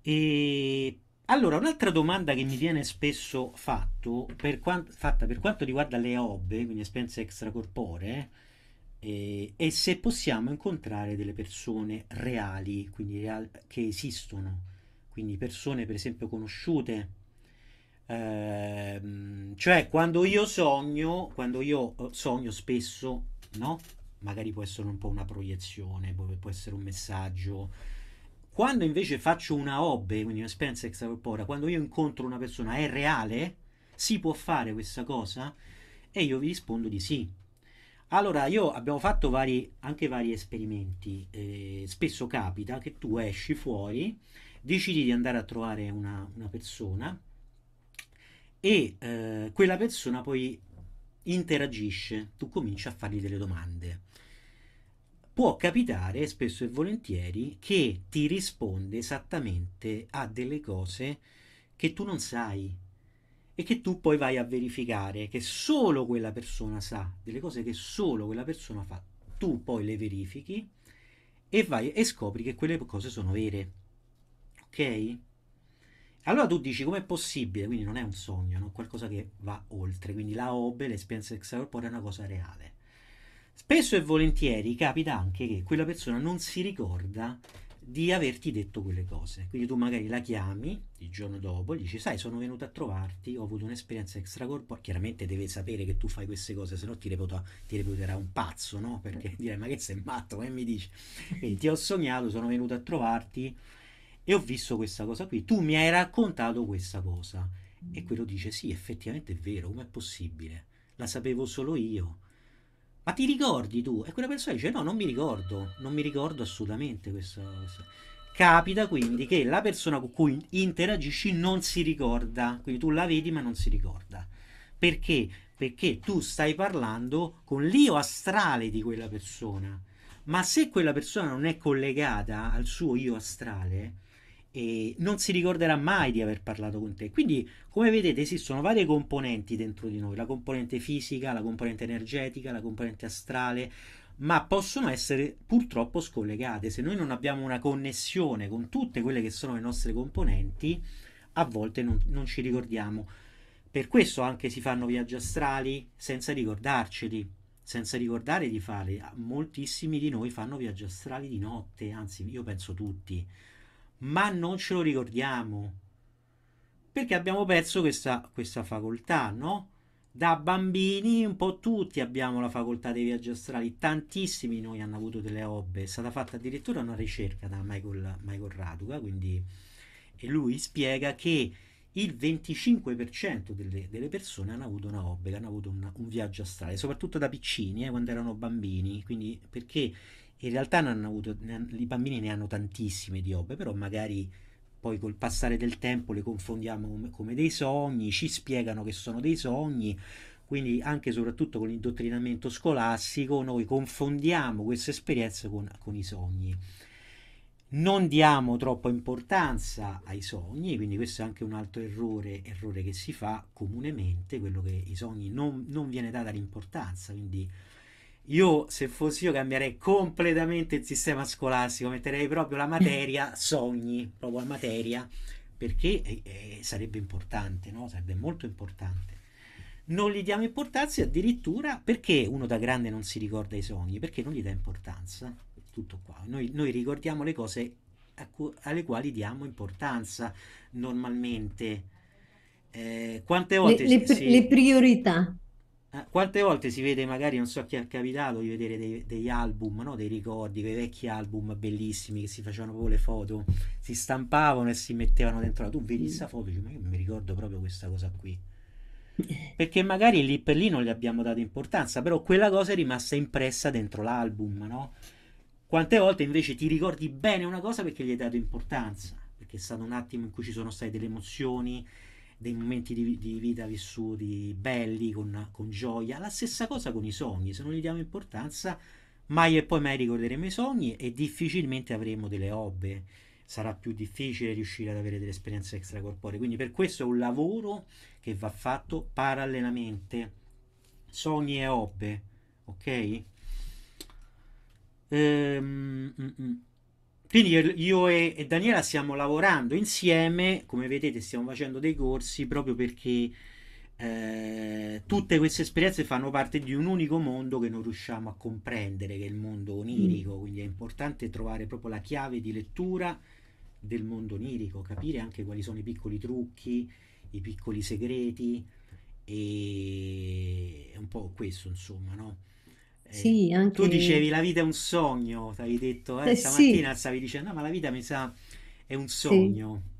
E allora, un'altra domanda che mi viene spesso fatto, per quant- fatta per quanto riguarda le obbe, quindi esperienze extracorporee, eh, è se possiamo incontrare delle persone reali, quindi real- che esistono, quindi persone per esempio conosciute, Ehm, cioè, quando io sogno, quando io eh, sogno spesso, no? Magari può essere un po' una proiezione, può essere un messaggio. Quando invece faccio una hobby, quindi un'esperienza extracorporea, quando io incontro una persona, è reale? Si può fare questa cosa? E io vi rispondo di sì. Allora, io abbiamo fatto vari, anche vari esperimenti. Eh, spesso capita che tu esci fuori, decidi di andare a trovare una, una persona e eh, quella persona poi interagisce, tu cominci a fargli delle domande. Può capitare spesso e volentieri che ti risponde esattamente a delle cose che tu non sai e che tu poi vai a verificare, che solo quella persona sa, delle cose che solo quella persona fa, tu poi le verifichi e vai e scopri che quelle cose sono vere. Ok? Allora tu dici com'è possibile, quindi non è un sogno, non qualcosa che va oltre, quindi la OBE, l'esperienza extracorporea è una cosa reale. Spesso e volentieri capita anche che quella persona non si ricorda di averti detto quelle cose, quindi tu magari la chiami il giorno dopo, gli dici sai sono venuto a trovarti, ho avuto un'esperienza extracorporea, chiaramente deve sapere che tu fai queste cose, se no ti, reputa, ti reputerà un pazzo, no? Perché direi ma che sei matto, che mi dici? Quindi ti ho sognato, sono venuto a trovarti e ho visto questa cosa qui, tu mi hai raccontato questa cosa. E quello dice, sì, effettivamente è vero, com'è possibile? La sapevo solo io. Ma ti ricordi tu? E quella persona dice, no, non mi ricordo, non mi ricordo assolutamente questa cosa. Capita quindi che la persona con cui interagisci non si ricorda, quindi tu la vedi ma non si ricorda. Perché? Perché tu stai parlando con l'io astrale di quella persona. Ma se quella persona non è collegata al suo io astrale, e non si ricorderà mai di aver parlato con te. Quindi, come vedete, esistono varie componenti dentro di noi, la componente fisica, la componente energetica, la componente astrale, ma possono essere purtroppo scollegate. Se noi non abbiamo una connessione con tutte quelle che sono le nostre componenti, a volte non, non ci ricordiamo. Per questo anche si fanno viaggi astrali senza ricordarceli, senza ricordare di farli. Moltissimi di noi fanno viaggi astrali di notte, anzi io penso tutti ma non ce lo ricordiamo perché abbiamo perso questa, questa facoltà, no? Da bambini un po' tutti abbiamo la facoltà dei viaggi astrali, tantissimi di noi hanno avuto delle obbe, è stata fatta addirittura una ricerca da Michael, Michael Raduca, quindi, e lui spiega che il 25% delle, delle, persone hanno avuto una obbe, hanno avuto una, un viaggio astrale, soprattutto da piccini, eh, quando erano bambini, quindi perché in realtà avuto, ne, i bambini ne hanno tantissime di hobby, però magari poi col passare del tempo le confondiamo come, come dei sogni, ci spiegano che sono dei sogni, quindi anche e soprattutto con l'indottrinamento scolastico noi confondiamo queste esperienze con, con i sogni. Non diamo troppa importanza ai sogni, quindi questo è anche un altro errore, errore che si fa comunemente, quello che i sogni non, non viene data l'importanza, quindi io, se fossi io, cambierei completamente il sistema scolastico, metterei proprio la materia sogni, proprio la materia, perché eh, eh sarebbe importante, no? Sarebbe molto importante. Non gli diamo importanza addirittura perché uno da grande non si ricorda i sogni, perché non gli dà importanza. Tutto qua. Noi, noi ricordiamo le cose cu- alle quali diamo importanza normalmente. Eh, quante volte le, le, sì, le priorità eh, quante volte si vede, magari non so a chi è capitato, di vedere dei, degli album, no? dei ricordi, quei vecchi album bellissimi che si facevano proprio le foto, si stampavano e si mettevano dentro. La... Tu vedi questa mm. foto e dici, ma io mi ricordo proprio questa cosa qui. Perché magari lì per lì non gli abbiamo dato importanza, però quella cosa è rimasta impressa dentro l'album, no? Quante volte invece ti ricordi bene una cosa perché gli hai dato importanza, perché è stato un attimo in cui ci sono state delle emozioni, dei momenti di, di vita vissuti belli, con, con, gioia. La stessa cosa con i sogni, se non gli diamo importanza, mai e poi mai ricorderemo i sogni e difficilmente avremo delle hobby. Sarà più difficile riuscire ad avere delle esperienze extracorporee. Quindi per questo è un lavoro che va fatto parallelamente. Sogni e hobby, ok? Ehm, mm, mm. Quindi io e, Daniela stiamo lavorando insieme, come vedete stiamo facendo dei corsi proprio perché eh, tutte queste esperienze fanno parte di un unico mondo che non riusciamo a comprendere, che è il mondo onirico, mm. quindi è importante trovare proprio la chiave di lettura del mondo onirico, capire anche quali sono i piccoli trucchi, i piccoli segreti e è un po' questo insomma, no? Eh, sì, Tu dicevi la vita è un sogno, ti avevi detto, eh, eh stamattina stavi dicendo, no, ma la vita mi sa è un sogno.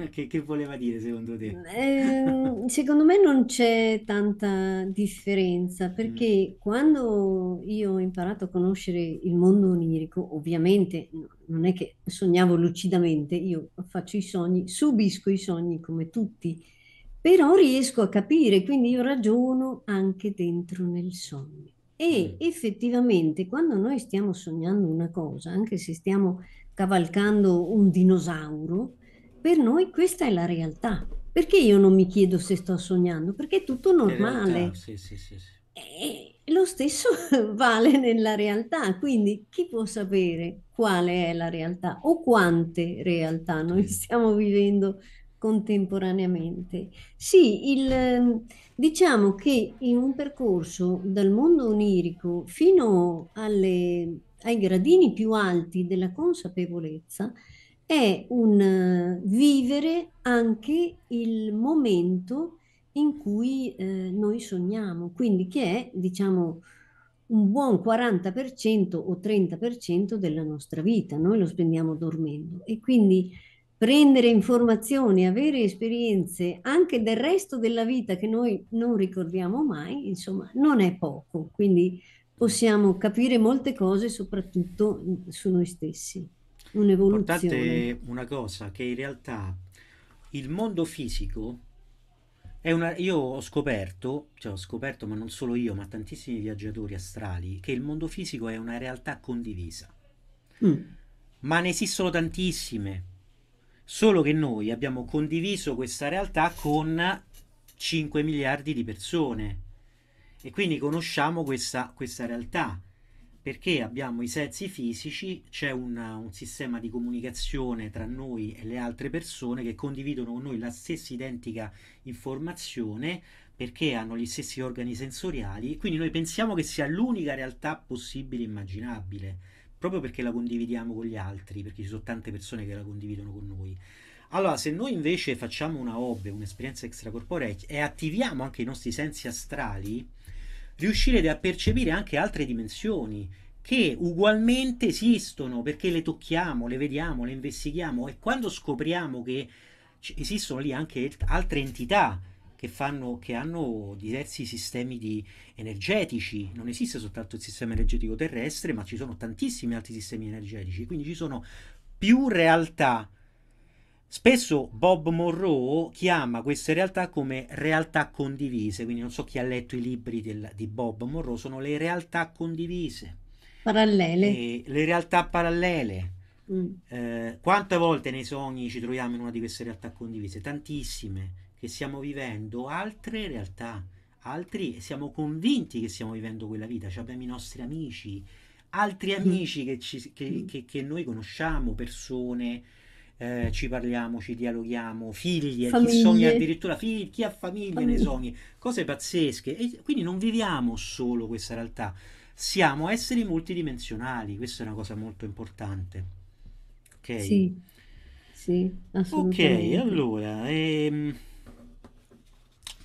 Che, che, voleva dire secondo te? Ehm, secondo me non c'è tanta differenza mm. perché quando io ho imparato a conoscere il mondo onirico, ovviamente non è che sognavo lucidamente, io faccio i sogni, subisco i sogni come tutti, però riesco a capire, quindi io ragiono anche dentro nel sogno. E mm. effettivamente quando noi stiamo sognando una cosa, anche se stiamo cavalcando un dinosauro, per noi questa è la realtà. Perché io non mi chiedo se sto sognando? Perché è tutto normale. Realtà, sì, sì, sì, e lo stesso vale nella realtà, quindi chi può sapere quale è la realtà o quante realtà noi mm. stiamo vivendo contemporaneamente. Sì, il, ehm, diciamo che in un percorso dal mondo onirico fino alle, ai gradini più alti della consapevolezza è un eh, vivere anche il momento in cui eh, noi sogniamo, quindi che è, diciamo, un buon 40% o 30% della nostra vita, noi lo spendiamo dormendo e quindi prendere informazioni, avere esperienze anche del resto della vita che noi non ricordiamo mai, insomma, non è poco. Quindi possiamo capire molte cose, soprattutto mm, su noi stessi. Un'evoluzione. Importante una cosa, che in realtà il mondo fisico è una... Io ho scoperto, cioè ho scoperto, ma non solo io, ma tantissimi viaggiatori astrali, che il mondo fisico è una realtà condivisa. Mm. Ma ne esistono tantissime, Solo che noi abbiamo condiviso questa realtà con 5 miliardi di persone e quindi conosciamo questa, questa realtà perché abbiamo i sensi fisici, c'è una, un sistema di comunicazione tra noi e le altre persone che condividono con noi la stessa identica informazione perché hanno gli stessi organi sensoriali, quindi noi pensiamo che sia l'unica realtà possibile e immaginabile proprio perché la condividiamo con gli altri, perché ci sono tante persone che la condividono con noi. Allora, se noi invece facciamo una hobby, un'esperienza extracorporea e attiviamo anche i nostri sensi astrali, riuscirete a percepire anche altre dimensioni che ugualmente esistono perché le tocchiamo, le vediamo, le investighiamo e quando scopriamo che esistono lì anche altre entità che, fanno, che hanno diversi sistemi di, energetici, non esiste soltanto il sistema energetico terrestre, ma ci sono tantissimi altri sistemi energetici, quindi ci sono più realtà. Spesso Bob Monroe chiama queste realtà come realtà condivise, quindi non so chi ha letto i libri del, di Bob Monroe, sono le realtà condivise. Parallele. E le realtà parallele. Mm. Eh, quante volte nei sogni ci troviamo in una di queste realtà condivise? Tantissime che stiamo vivendo altre realtà, altri siamo convinti che stiamo vivendo quella vita, cioè abbiamo i nostri amici, altri mm. amici che, ci, che, mm. che, che noi conosciamo, persone, eh, ci parliamo, ci dialoghiamo, figli, famiglie. chi sogna addirittura figli, chi ha famiglie, nei sogni, cose pazzesche. E quindi non viviamo solo questa realtà, siamo esseri multidimensionali, questa è una cosa molto importante. Ok? Sì. Sì, ok, allora, ehm,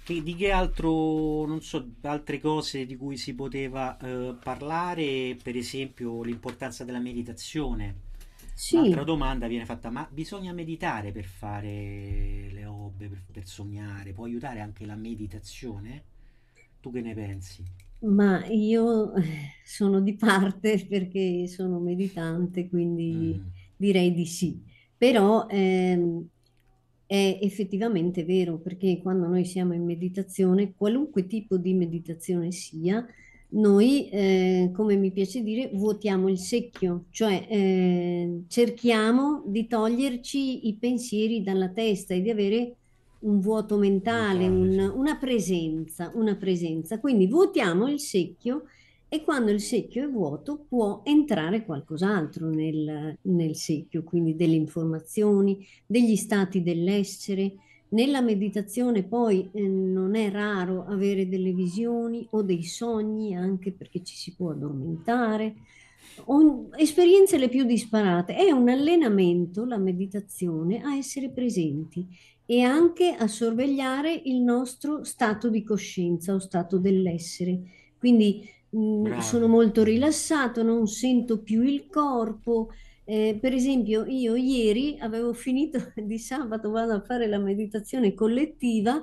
che, di che altro, non so, altre cose di cui si poteva eh, parlare, per esempio l'importanza della meditazione. Sì. L'altra domanda viene fatta, ma bisogna meditare per fare le obbe, per, per sognare? Può aiutare anche la meditazione? Tu che ne pensi? Ma io eh, sono di parte perché sono meditante, quindi mm. direi di sì. Però ehm, è effettivamente vero, perché quando noi siamo in meditazione, qualunque tipo di meditazione sia, noi, eh, come mi piace dire, vuotiamo il secchio, cioè eh, cerchiamo di toglierci i pensieri dalla testa e di avere un vuoto mentale, un, una presenza, una presenza. Quindi vuotiamo il secchio e quando il secchio è vuoto può entrare qualcos'altro nel, nel secchio, quindi delle informazioni, degli stati dell'essere. Nella meditazione poi eh, non è raro avere delle visioni o dei sogni, anche perché ci si può addormentare, o, esperienze le più disparate. È un allenamento, la meditazione, a essere presenti e anche a sorvegliare il nostro stato di coscienza o stato dell'essere. Quindi Mm, sono molto rilassato, non sento più il corpo. Eh, per esempio, io ieri avevo finito di sabato, vado a fare la meditazione collettiva,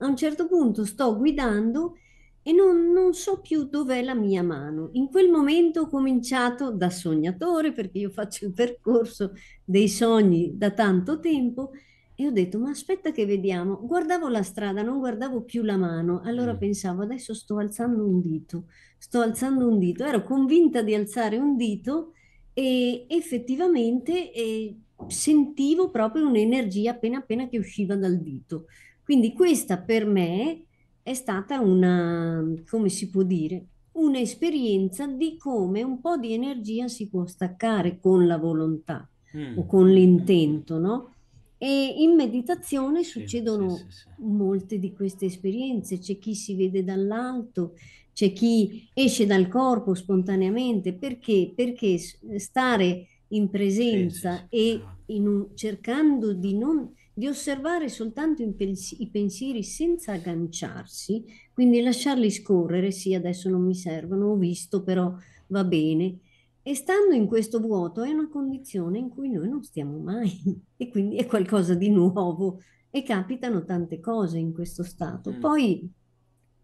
a un certo punto sto guidando e non, non so più dov'è la mia mano. In quel momento ho cominciato da sognatore, perché io faccio il percorso dei sogni da tanto tempo, e ho detto ma aspetta che vediamo guardavo la strada non guardavo più la mano allora mm. pensavo adesso sto alzando un dito sto alzando un dito, ero convinta di alzare un dito e effettivamente eh, sentivo proprio un'energia appena appena che usciva dal dito. Quindi questa per me è stata una, come si può dire, un'esperienza di come un po' di energia si può staccare con la volontà mm. o con mm. l'intento, no? E in meditazione succedono sì, sì, sì, molte di queste esperienze, c'è chi si vede dall'alto, c'è chi esce dal corpo spontaneamente, perché? Perché stare in presenza e in un, cercando di, non, di osservare soltanto pensi, i pensieri senza agganciarsi, quindi lasciarli scorrere, sì adesso non mi servono, ho visto però va bene, e stando in questo vuoto è una condizione in cui noi non stiamo mai e quindi è qualcosa di nuovo e capitano tante cose in questo stato. Mm. Poi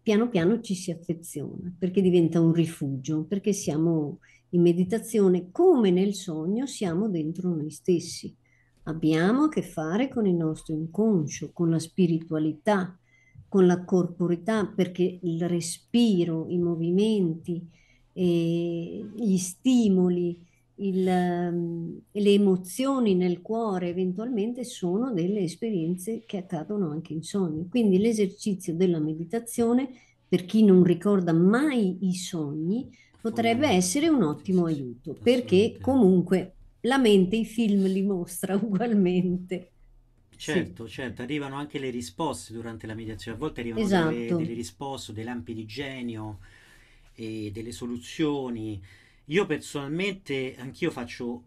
piano piano ci si affeziona, perché diventa un rifugio, perché siamo in meditazione, come nel sogno siamo dentro noi stessi. Abbiamo a che fare con il nostro inconscio, con la spiritualità, con la corporità, perché il respiro, i movimenti, eh, gli stimoli, il, ehm, le emozioni nel cuore eventualmente sono delle esperienze che accadono anche in sogno. Quindi l'esercizio della meditazione, per chi non ricorda mai i sogni, potrebbe essere un ottimo aiuto, perché comunque la mente i film li mostra ugualmente. Certo, sì. certo, arrivano anche le risposte durante la meditazione, a volte arrivano esatto. delle, delle risposte, dei lampi di genio, e delle soluzioni. Io personalmente, anch'io faccio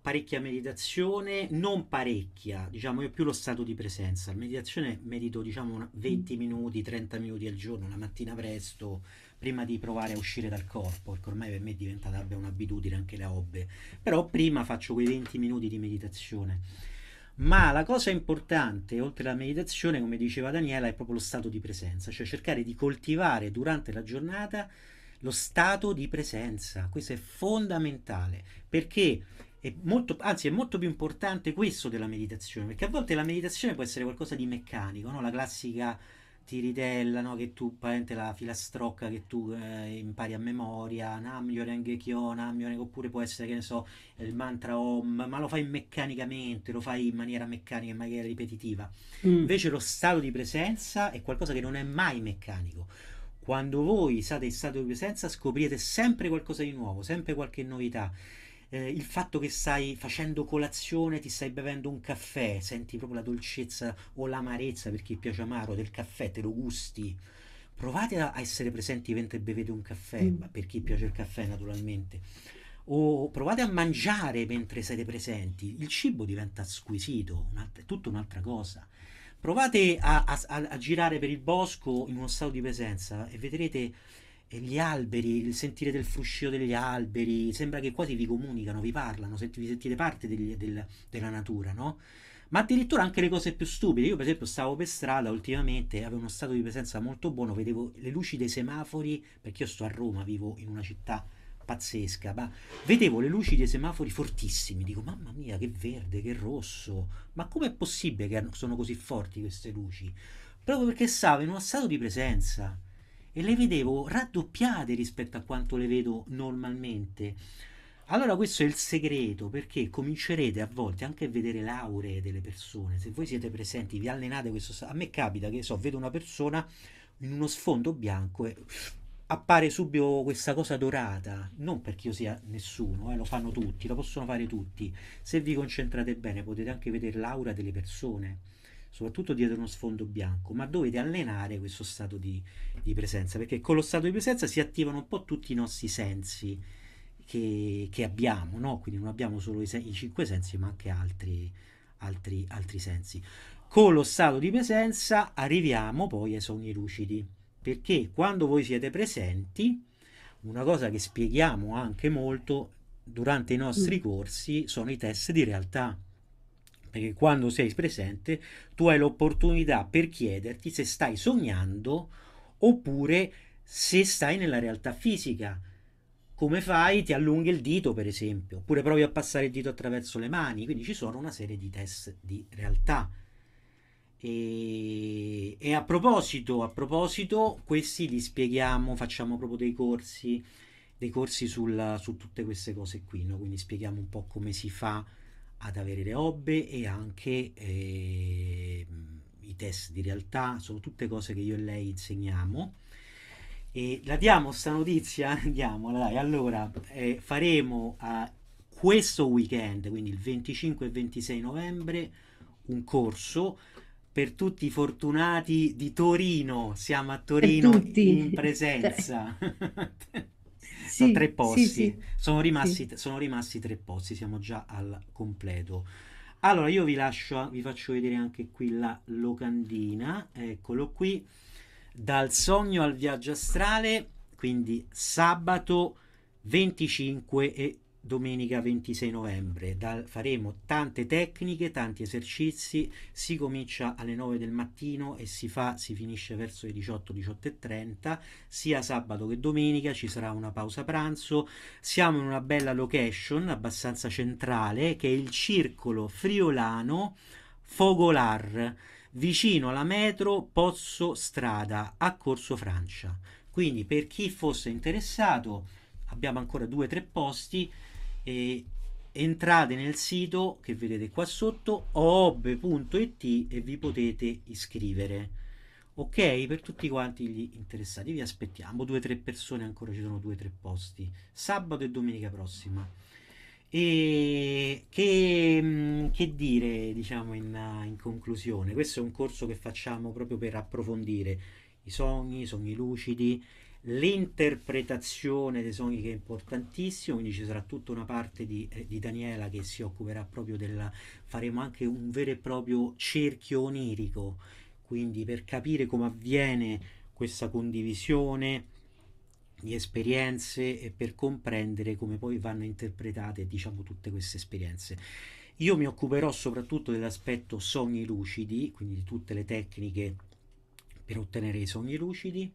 parecchia meditazione, non parecchia, diciamo, io più lo stato di presenza. La meditazione medito, diciamo, 20 minuti, 30 minuti al giorno, la mattina presto, prima di provare a uscire dal corpo, perché ormai per me è diventata un'abitudine anche la hobby. Però prima faccio quei 20 minuti di meditazione. Ma la cosa importante, oltre alla meditazione, come diceva Daniela, è proprio lo stato di presenza, cioè cercare di coltivare durante la giornata lo stato di presenza. Questo è fondamentale perché è molto, anzi è molto più importante questo della meditazione, perché a volte la meditazione può essere qualcosa di meccanico, no? la classica tiritella, no? che tu la filastrocca che tu eh, impari a memoria, oppure può essere che ne so, eh, il mantra om, ma lo fai meccanicamente, lo fai in maniera meccanica, in maniera ripetitiva. Mm. Invece lo stato di presenza è qualcosa che non è mai meccanico quando voi state in stato di presenza scoprite sempre qualcosa di nuovo, sempre qualche novità. Eh, il fatto che stai facendo colazione, ti stai bevendo un caffè, senti proprio la dolcezza o l'amarezza per chi piace amaro del caffè, te lo gusti. Provate a essere presenti mentre bevete un caffè, mm. per chi piace il caffè naturalmente. O provate a mangiare mentre siete presenti. Il cibo diventa squisito, è tutta un'altra cosa. Provate a, a, a, girare per il bosco in uno stato di presenza e vedrete eh, gli alberi, il sentire del fruscio degli alberi, sembra che quasi vi comunicano, vi parlano, senti, vi sentite parte degli, del, della natura, no? Ma addirittura anche le cose più stupide. Io, per esempio, stavo per strada ultimamente, avevo uno stato di presenza molto buono, vedevo le luci dei semafori, perché io sto a Roma, vivo in una città pazzesca, ma vedevo le luci dei semafori fortissimi, dico mamma mia che verde, che rosso, ma com'è possibile che sono così forti queste luci? Proprio perché stavo in uno stato di presenza e le vedevo raddoppiate rispetto a quanto le vedo normalmente. Allora questo è il segreto perché comincerete a volte anche a vedere l'auree delle persone. Se voi siete presenti, vi allenate questo... stato, A me capita che so, vedo una persona in uno sfondo bianco e appare subito questa cosa dorata, non perché io sia nessuno, eh, lo fanno tutti, lo possono fare tutti. Se vi concentrate bene potete anche vedere l'aura delle persone, soprattutto dietro uno sfondo bianco, ma dovete allenare questo stato di, di presenza, perché con lo stato di presenza si attivano un po' tutti i nostri sensi che, che abbiamo, no? quindi non abbiamo solo i, i cinque sensi, ma anche altri, altri, altri sensi. Con lo stato di presenza arriviamo poi ai sogni lucidi perché quando voi siete presenti, una cosa che spieghiamo anche molto durante i nostri mm. corsi sono i test di realtà. Perché quando sei presente tu hai l'opportunità per chiederti se stai sognando oppure se stai nella realtà fisica. Come fai? Ti allunghi il dito, per esempio, oppure provi a passare il dito attraverso le mani. Quindi ci sono una serie di test di realtà e, e a, proposito, a proposito, questi li spieghiamo, facciamo proprio dei corsi, dei corsi sul, su tutte queste cose qui, no? quindi spieghiamo un po' come si fa ad avere le obbe e anche eh, i test di realtà, sono tutte cose che io e lei insegniamo. E la diamo sta notizia? Andiamola, dai. Allora, eh, faremo a questo weekend, quindi il 25 e 26 novembre, un corso per tutti i fortunati di Torino. Siamo a Torino in presenza. sì, tre posti. Sì, sì. Sono, rimasti, sono, rimasti, tre posti, siamo già al completo. Allora, io vi lascio, vi faccio vedere anche qui la locandina, eccolo qui, dal sogno al viaggio astrale, quindi sabato 25 e domenica 26 novembre. Da, faremo tante tecniche, tanti esercizi, si comincia alle 9 del mattino e si fa, si finisce verso le 18, 18 sia sabato che domenica ci sarà una pausa pranzo. Siamo in una bella location abbastanza centrale che è il circolo friolano Fogolar, vicino alla metro Pozzo Strada a Corso Francia. Quindi per chi fosse interessato abbiamo ancora due o tre posti e entrate nel sito che vedete qua sotto ob.it e vi potete iscrivere ok per tutti quanti gli interessati vi aspettiamo due o tre persone ancora ci sono due o tre posti sabato e domenica prossima e che, mm, che dire diciamo in, uh, in, conclusione questo è un corso che facciamo proprio per approfondire i sogni i sogni lucidi l'interpretazione dei sogni che è importantissimo, quindi ci sarà tutta una parte di, eh, di Daniela che si occuperà proprio della... faremo anche un vero e proprio cerchio onirico, quindi per capire come avviene questa condivisione di esperienze e per comprendere come poi vanno interpretate diciamo tutte queste esperienze. Io mi occuperò soprattutto dell'aspetto sogni lucidi, quindi di tutte le tecniche per ottenere i sogni lucidi,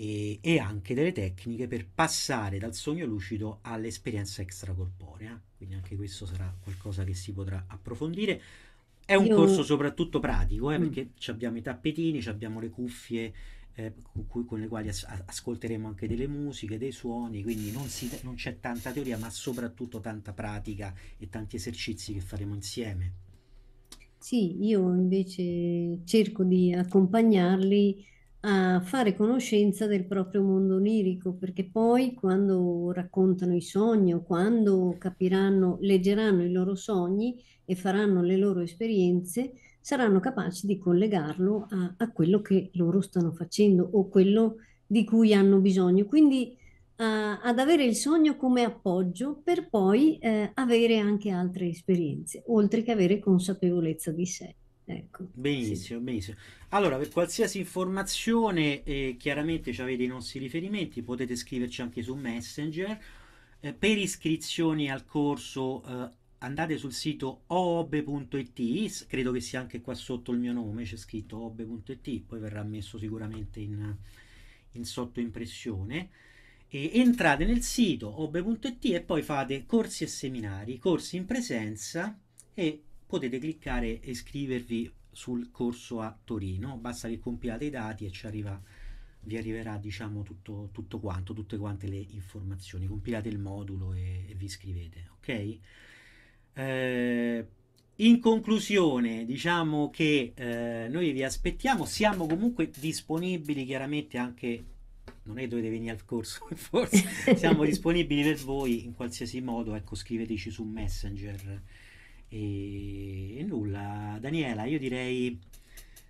e, e, anche delle tecniche per passare dal sogno lucido all'esperienza extracorporea. Quindi anche questo sarà qualcosa che si potrà approfondire. È un Io... corso soprattutto pratico, eh, mm. perché abbiamo i tappetini, abbiamo le cuffie eh, con, cui, con, le quali as- ascolteremo anche delle musiche, dei suoni, quindi non, si, non c'è tanta teoria, ma soprattutto tanta pratica e tanti esercizi che faremo insieme. Sì, io invece cerco di accompagnarli a fare conoscenza del proprio mondo onirico, perché poi quando raccontano i sogni o quando capiranno, leggeranno i loro sogni e faranno le loro esperienze, saranno capaci di collegarlo a, a quello che loro stanno facendo o quello di cui hanno bisogno. Quindi a, ad avere il sogno come appoggio per poi eh, avere anche altre esperienze, oltre che avere consapevolezza di sé. Ecco, benissimo, sì. benissimo. Allora, per qualsiasi informazione, eh, chiaramente avete i nostri riferimenti, potete scriverci anche su Messenger. Eh, per iscrizioni al corso eh, andate sul sito oob.it, credo che sia anche qua sotto il mio nome, c'è scritto oob.it, poi verrà messo sicuramente in, in sottoimpressione. E entrate nel sito ob.it e poi fate corsi e seminari, corsi in presenza e potete cliccare e iscrivervi sul corso a Torino, basta che compilate i dati e ci arriva vi arriverà diciamo tutto, tutto quanto, tutte quante le informazioni, compilate il modulo e, e vi iscrivete, ok? Eh, in conclusione diciamo che eh, noi vi aspettiamo, siamo comunque disponibili chiaramente anche, non è che dovete venire al corso forse, siamo disponibili per voi in qualsiasi modo, ecco scriveteci su Messenger e, e nulla, Daniela, io direi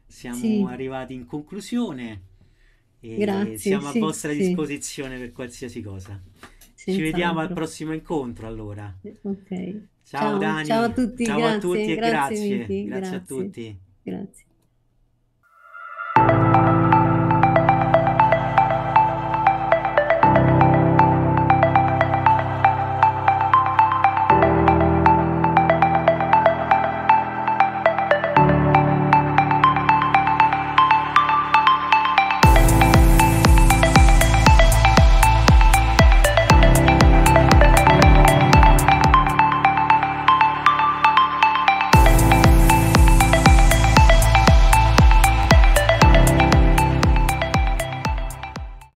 siamo sì. arrivati in conclusione e Grazie, siamo sì, a vostra sì. disposizione per qualsiasi cosa. Ci vediamo al prossimo incontro allora. Okay. Ciao, ciao Dani. Ciao a tutti, ciao grazie, a tutti e grazie. Grazie, grazie a tutti. Grazie.